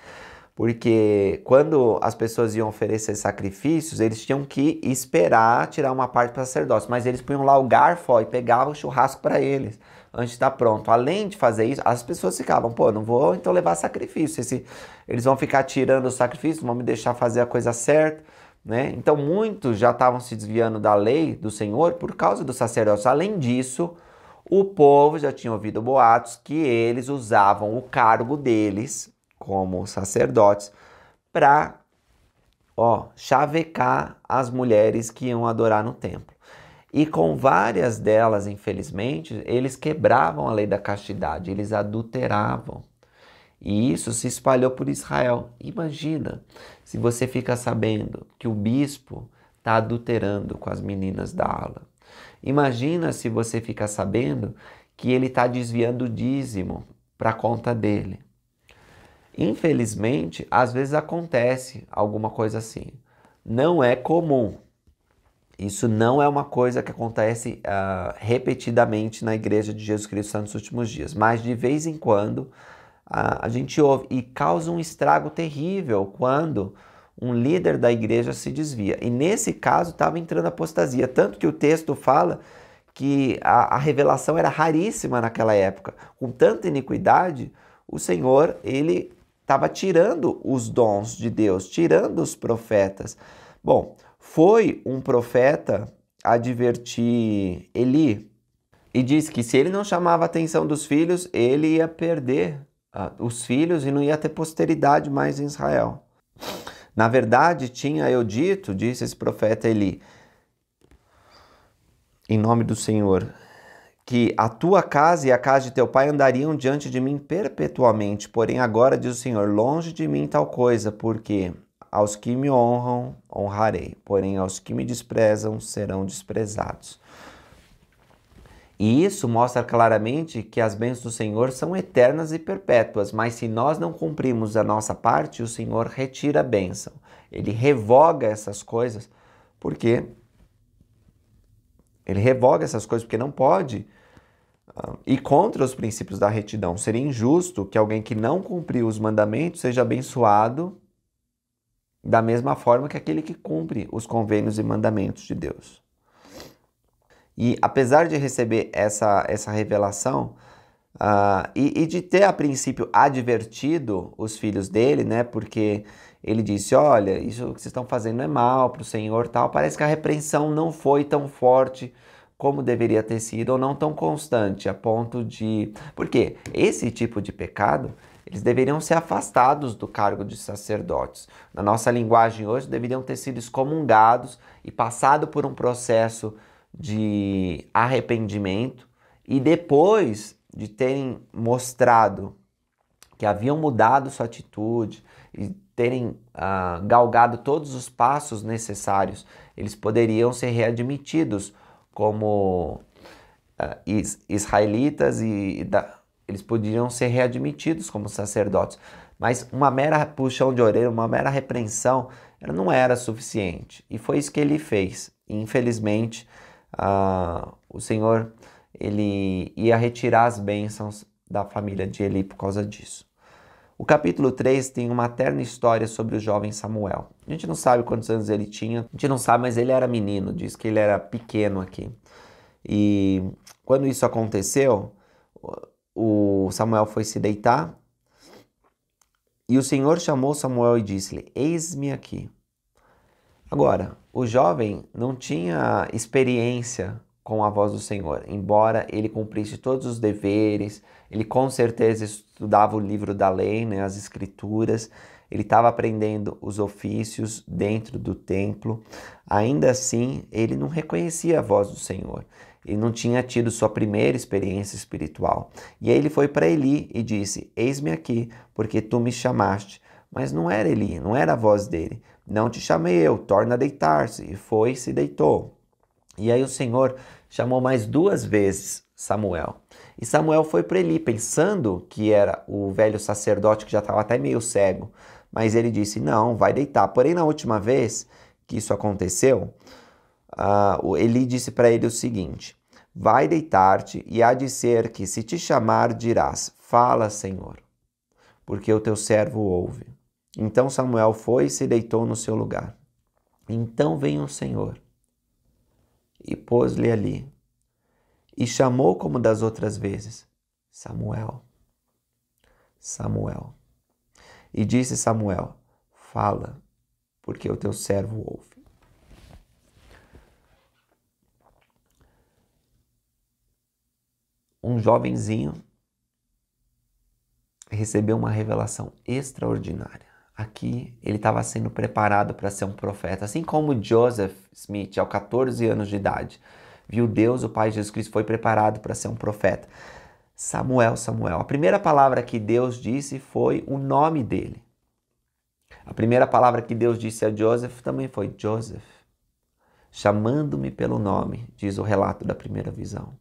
Porque quando as pessoas iam oferecer sacrifícios, eles tinham que esperar tirar uma parte para sacerdócio, mas eles punham lá o garfo e pegavam o churrasco para eles antes de estar tá pronto. Além de fazer isso, as pessoas ficavam, pô, não vou então levar sacrifício. Esse, eles vão ficar tirando o sacrifício, vão me deixar fazer a coisa certa. Né? Então muitos já estavam se desviando da lei do Senhor por causa do sacerdócio. Além disso, o povo já tinha ouvido boatos que eles usavam o cargo deles como sacerdotes, para ó, chavecar as mulheres que iam adorar no templo. E com várias delas, infelizmente, eles quebravam a lei da castidade, eles adulteravam. E isso se espalhou por Israel. Imagina se você fica sabendo que o bispo está adulterando com as meninas da ala. Imagina se você fica sabendo que ele está desviando o dízimo para conta dele. Infelizmente, às vezes acontece alguma coisa assim. Não é comum. Isso não é uma coisa que acontece uh, repetidamente na Igreja de Jesus Cristo nos últimos dias, mas de vez em quando uh, a gente ouve e causa um estrago terrível quando um líder da igreja se desvia. E nesse caso estava entrando apostasia, tanto que o texto fala que a, a revelação era raríssima naquela época. Com tanta iniquidade, o Senhor ele estava tirando os dons de Deus, tirando os profetas. Bom, foi um profeta advertir Eli e disse que se ele não chamava a atenção dos filhos, ele ia perder ah, os filhos e não ia ter posteridade mais em Israel. Na verdade, tinha eu dito, disse esse profeta Eli, em nome do Senhor, que a tua casa e a casa de teu pai andariam diante de mim perpetuamente, porém agora diz o Senhor, longe de mim tal coisa, porque aos que me honram, honrarei, porém aos que me desprezam serão desprezados. E isso mostra claramente que as bênçãos do Senhor são eternas e perpétuas, mas se nós não cumprimos a nossa parte, o Senhor retira a bênção. Ele revoga essas coisas, porque ele revoga essas coisas, porque não pode e contra os princípios da retidão. Seria injusto que alguém que não cumpriu os mandamentos seja abençoado da mesma forma que aquele que cumpre os convênios e mandamentos de Deus. E apesar de receber essa, essa revelação uh, e, e, de ter a princípio advertido os filhos dele, né? Porque ele disse: Olha, isso que vocês estão fazendo é mal para o Senhor, tal. Parece que a repreensão não foi tão forte como deveria ter sido ou não tão constante a ponto de. Porque esse tipo de pecado eles deveriam ser afastados do cargo de sacerdotes. Na nossa linguagem hoje, deveriam ter sido excomungados e passado por um processo de arrependimento e depois de terem mostrado que haviam mudado sua atitude e terem ah, galgado todos os passos necessários, eles poderiam ser readmitidos como uh, israelitas e, e da, eles poderiam ser readmitidos como sacerdotes. Mas uma mera puxão de orelha, uma mera repreensão, não era suficiente. E foi isso que ele fez. E, infelizmente, uh, o Senhor ele ia retirar as bênçãos da família de Eli por causa disso. O capítulo 3 tem uma terna história sobre o jovem Samuel. A gente não sabe quantos anos ele tinha, a gente não sabe, mas ele era menino, diz que ele era pequeno aqui. E quando isso aconteceu, o Samuel foi se deitar e o Senhor chamou Samuel e disse-lhe: Eis-me aqui. Agora, o jovem não tinha experiência com a voz do Senhor. Embora ele cumprisse todos os deveres, ele com certeza estudava o livro da lei, né, as escrituras, ele estava aprendendo os ofícios dentro do templo. Ainda assim, ele não reconhecia a voz do Senhor. Ele não tinha tido sua primeira experiência espiritual. E aí ele foi para Eli e disse: Eis-me aqui, porque tu me chamaste. Mas não era Eli, não era a voz dele. Não te chamei eu, torna a deitar-se. E foi e se deitou. E aí o Senhor chamou mais duas vezes Samuel. E Samuel foi para Eli, pensando que era o velho sacerdote que já estava até meio cego. Mas ele disse: Não, vai deitar. Porém, na última vez que isso aconteceu, uh, Eli disse para ele o seguinte: Vai deitar-te, e há de ser que, se te chamar, dirás: Fala, Senhor, porque o teu servo ouve. Então Samuel foi e se deitou no seu lugar. Então vem o Senhor e pôs-lhe ali. E chamou como das outras vezes: Samuel, Samuel. E disse Samuel: Fala, porque o teu servo ouve. Um jovenzinho recebeu uma revelação extraordinária. Aqui ele estava sendo preparado para ser um profeta, assim como Joseph Smith, aos 14 anos de idade, viu Deus, o Pai Jesus Cristo, foi preparado para ser um profeta. Samuel, Samuel. A primeira palavra que Deus disse foi o nome dele. A primeira palavra que Deus disse a Joseph também foi Joseph, chamando-me pelo nome, diz o relato da primeira visão.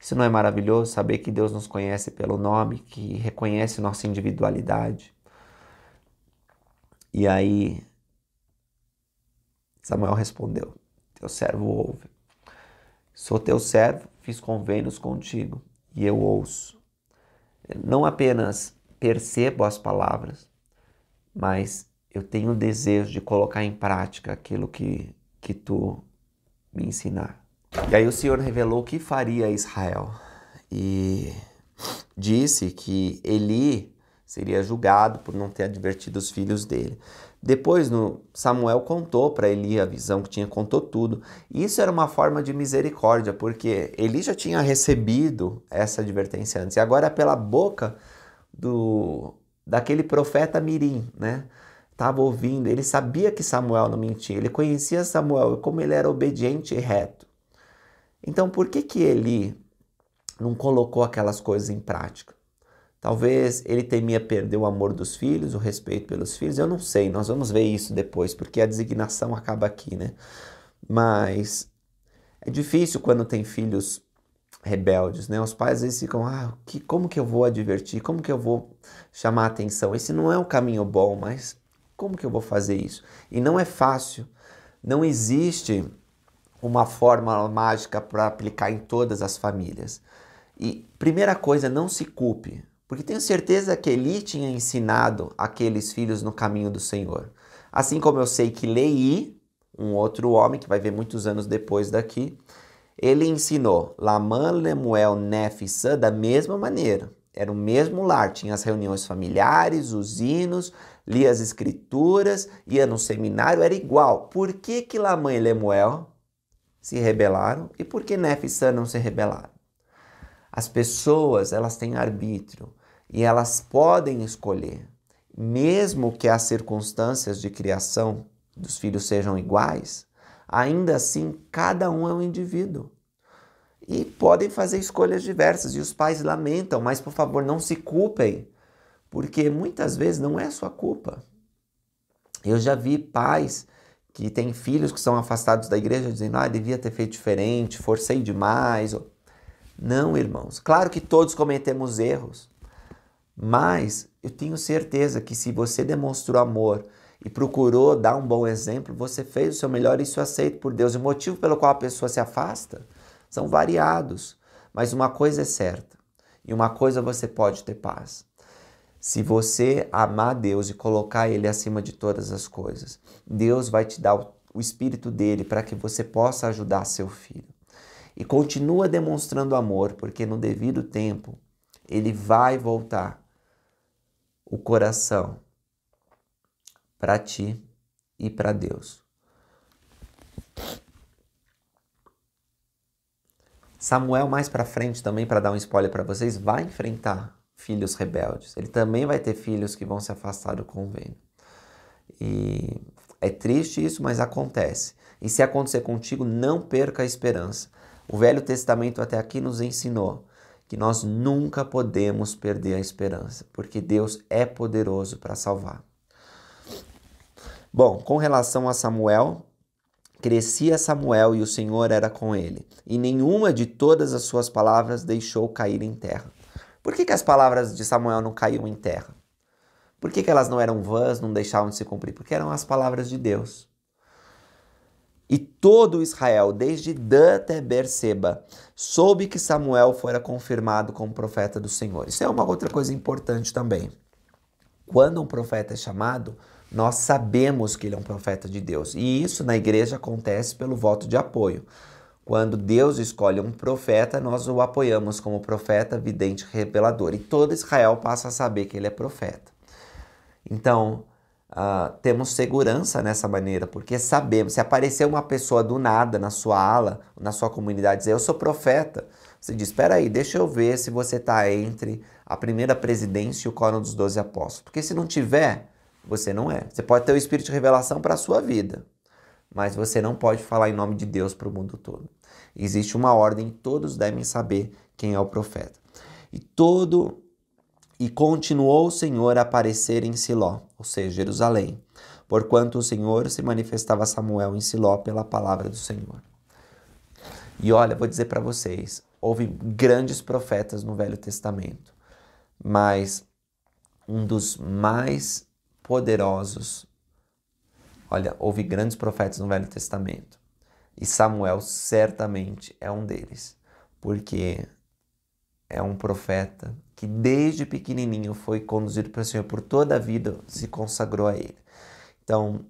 Isso não é maravilhoso saber que Deus nos conhece pelo nome, que reconhece nossa individualidade? E aí Samuel respondeu: Teu servo ouve. Sou teu servo, fiz convênios contigo e eu ouço. Não apenas percebo as palavras, mas eu tenho o desejo de colocar em prática aquilo que, que tu me ensinar. E aí o Senhor revelou o que faria a Israel e disse que Eli seria julgado por não ter advertido os filhos dele. Depois, no, Samuel contou para Eli a visão que tinha, contou tudo. isso era uma forma de misericórdia, porque Eli já tinha recebido essa advertência antes. E agora, é pela boca do daquele profeta Mirim, né? Estava ouvindo, ele sabia que Samuel não mentia, ele conhecia Samuel, como ele era obediente e reto. Então, por que que Eli não colocou aquelas coisas em prática? Talvez ele temia perder o amor dos filhos, o respeito pelos filhos, eu não sei, nós vamos ver isso depois, porque a designação acaba aqui, né? Mas é difícil quando tem filhos rebeldes, né? Os pais às vezes ficam, ah, que, como que eu vou advertir? Como que eu vou chamar a atenção? Esse não é um caminho bom, mas como que eu vou fazer isso? E não é fácil. Não existe uma fórmula mágica para aplicar em todas as famílias. E primeira coisa, não se culpe. Porque tenho certeza que Eli tinha ensinado aqueles filhos no caminho do Senhor. Assim como eu sei que Lei, um outro homem que vai ver muitos anos depois daqui, ele ensinou Lamã, Lemuel, Nef e da mesma maneira. Era o mesmo lar, tinha as reuniões familiares, os hinos, lia as escrituras, ia no seminário, era igual. Por que, que Lamã e Lemuel se rebelaram e por que Nef e não se rebelaram? As pessoas, elas têm arbítrio e elas podem escolher, mesmo que as circunstâncias de criação dos filhos sejam iguais, ainda assim cada um é um indivíduo. E podem fazer escolhas diversas, e os pais lamentam, mas por favor não se culpem, porque muitas vezes não é sua culpa. Eu já vi pais que têm filhos que são afastados da igreja dizendo, ah, devia ter feito diferente, forcei demais. Não, irmãos, claro que todos cometemos erros, mas eu tenho certeza que se você demonstrou amor e procurou dar um bom exemplo, você fez o seu melhor e isso é aceito por Deus. O motivo pelo qual a pessoa se afasta são variados, mas uma coisa é certa e uma coisa você pode ter paz. Se você amar Deus e colocar Ele acima de todas as coisas, Deus vai te dar o Espírito dele para que você possa ajudar seu filho. E continua demonstrando amor, porque no devido tempo ele vai voltar o coração para ti e para Deus. Samuel mais para frente também para dar um spoiler para vocês vai enfrentar filhos rebeldes. Ele também vai ter filhos que vão se afastar do convênio. E é triste isso, mas acontece. E se acontecer contigo, não perca a esperança. O Velho Testamento até aqui nos ensinou que nós nunca podemos perder a esperança, porque Deus é poderoso para salvar. Bom, com relação a Samuel, crescia Samuel e o Senhor era com ele, e nenhuma de todas as suas palavras deixou cair em terra. Por que, que as palavras de Samuel não caíam em terra? Por que, que elas não eram vãs, não deixavam de se cumprir? Porque eram as palavras de Deus. E todo Israel, desde Dan até Berseba, soube que Samuel fora confirmado como profeta do Senhor. Isso é uma outra coisa importante também. Quando um profeta é chamado, nós sabemos que ele é um profeta de Deus. E isso na igreja acontece pelo voto de apoio. Quando Deus escolhe um profeta, nós o apoiamos como profeta, vidente, revelador. E todo Israel passa a saber que ele é profeta. Então, uh, temos segurança nessa maneira, porque sabemos, se aparecer uma pessoa do nada na sua ala, na sua comunidade, dizer eu sou profeta, você diz, espera aí, deixa eu ver se você está entre a primeira presidência e o coro dos doze apóstolos. Porque se não tiver, você não é. Você pode ter o espírito de revelação para a sua vida, mas você não pode falar em nome de Deus para o mundo todo. Existe uma ordem, todos devem saber quem é o profeta. E todo e continuou o Senhor a aparecer em Siló, ou seja, Jerusalém, porquanto o Senhor se manifestava a Samuel em Siló pela palavra do Senhor. E olha, vou dizer para vocês, houve grandes profetas no Velho Testamento, mas um dos mais poderosos. Olha, houve grandes profetas no Velho Testamento, e Samuel certamente é um deles, porque é um profeta que desde pequenininho foi conduzido para o Senhor por toda a vida, se consagrou a Ele. Então,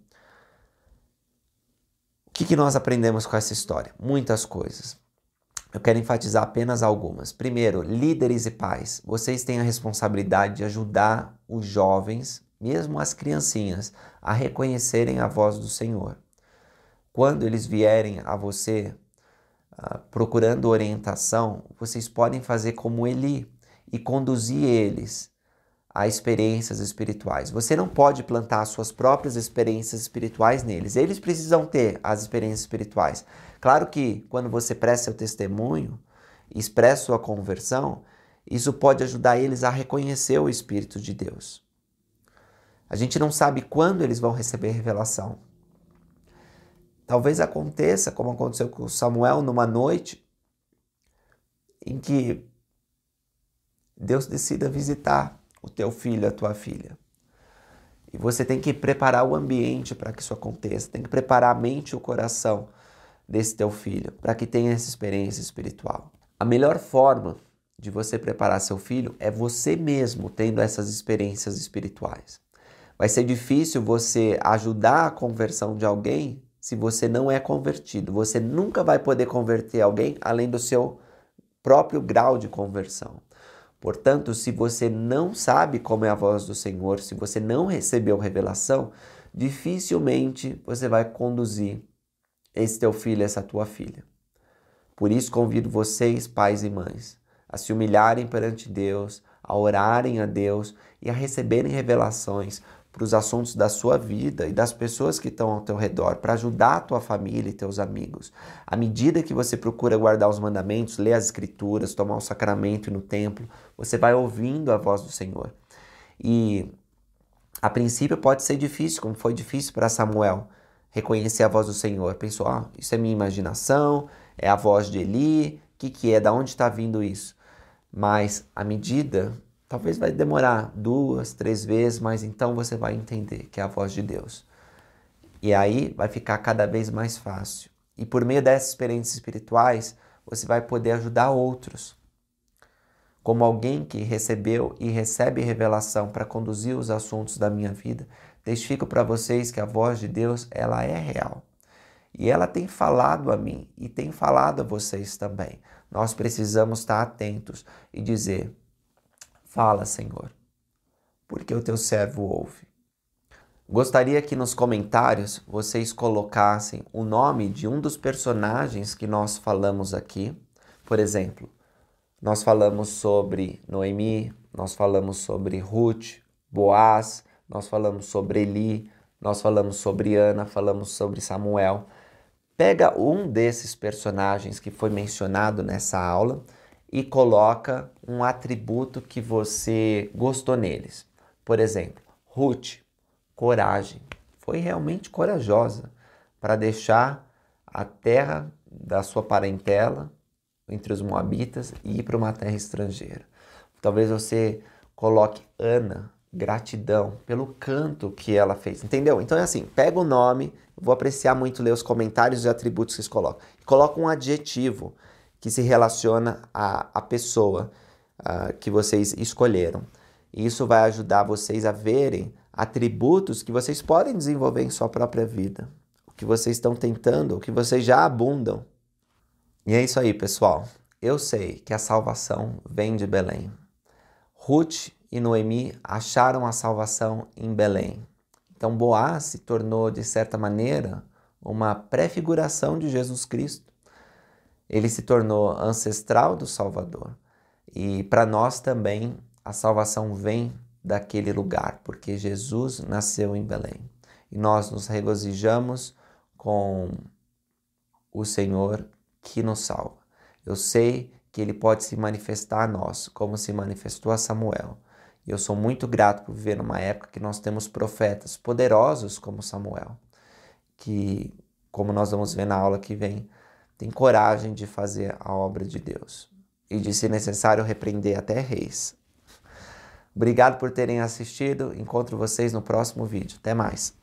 o que, que nós aprendemos com essa história? Muitas coisas. Eu quero enfatizar apenas algumas. Primeiro, líderes e pais, vocês têm a responsabilidade de ajudar os jovens, mesmo as criancinhas, a reconhecerem a voz do Senhor. Quando eles vierem a você uh, procurando orientação, vocês podem fazer como Eli e conduzir eles a experiências espirituais. Você não pode plantar suas próprias experiências espirituais neles. Eles precisam ter as experiências espirituais. Claro que quando você presta seu testemunho, expressa sua conversão, isso pode ajudar eles a reconhecer o Espírito de Deus. A gente não sabe quando eles vão receber revelação. Talvez aconteça, como aconteceu com Samuel numa noite, em que Deus decida visitar o teu filho, a tua filha. E você tem que preparar o ambiente para que isso aconteça, tem que preparar a mente e o coração desse teu filho para que tenha essa experiência espiritual. A melhor forma de você preparar seu filho é você mesmo tendo essas experiências espirituais. Vai ser difícil você ajudar a conversão de alguém se você não é convertido. Você nunca vai poder converter alguém além do seu próprio grau de conversão. Portanto, se você não sabe como é a voz do Senhor, se você não recebeu revelação, dificilmente você vai conduzir esse teu filho, essa tua filha. Por isso convido vocês, pais e mães, a se humilharem perante Deus, a orarem a Deus e a receberem revelações para os assuntos da sua vida e das pessoas que estão ao teu redor, para ajudar a tua família e teus amigos. À medida que você procura guardar os mandamentos, ler as escrituras, tomar o sacramento no templo, você vai ouvindo a voz do Senhor. E a princípio pode ser difícil, como foi difícil para Samuel reconhecer a voz do Senhor. Pensou, ah, isso é minha imaginação, é a voz de Eli, o que, que é, da onde está vindo isso? Mas à medida Talvez vai demorar duas, três vezes, mas então você vai entender que é a voz de Deus. E aí vai ficar cada vez mais fácil. E por meio dessas experiências espirituais, você vai poder ajudar outros. Como alguém que recebeu e recebe revelação para conduzir os assuntos da minha vida, testifico para vocês que a voz de Deus, ela é real. E ela tem falado a mim e tem falado a vocês também. Nós precisamos estar atentos e dizer: Fala, Senhor, porque o teu servo ouve. Gostaria que nos comentários vocês colocassem o nome de um dos personagens que nós falamos aqui. Por exemplo, nós falamos sobre Noemi, nós falamos sobre Ruth, Boaz, nós falamos sobre Eli, nós falamos sobre Ana, falamos sobre Samuel. Pega um desses personagens que foi mencionado nessa aula e coloca um atributo que você gostou neles. Por exemplo, Ruth, coragem. Foi realmente corajosa para deixar a terra da sua parentela entre os moabitas e ir para uma terra estrangeira. Talvez você coloque Ana, gratidão pelo canto que ela fez, entendeu? Então é assim, pega o nome, vou apreciar muito ler os comentários e atributos que vocês colocam. Coloca um adjetivo que se relaciona à, à pessoa uh, que vocês escolheram. E isso vai ajudar vocês a verem atributos que vocês podem desenvolver em sua própria vida, o que vocês estão tentando, o que vocês já abundam. E é isso aí, pessoal. Eu sei que a salvação vem de Belém. Ruth e Noemi acharam a salvação em Belém. Então, Boaz se tornou, de certa maneira, uma prefiguração de Jesus Cristo ele se tornou ancestral do Salvador. E para nós também a salvação vem daquele lugar, porque Jesus nasceu em Belém. E nós nos regozijamos com o Senhor que nos salva. Eu sei que ele pode se manifestar a nós, como se manifestou a Samuel. E eu sou muito grato por viver numa época que nós temos profetas poderosos como Samuel, que, como nós vamos ver na aula que vem, tem coragem de fazer a obra de Deus e de, se necessário, repreender até reis. Obrigado por terem assistido. Encontro vocês no próximo vídeo. Até mais.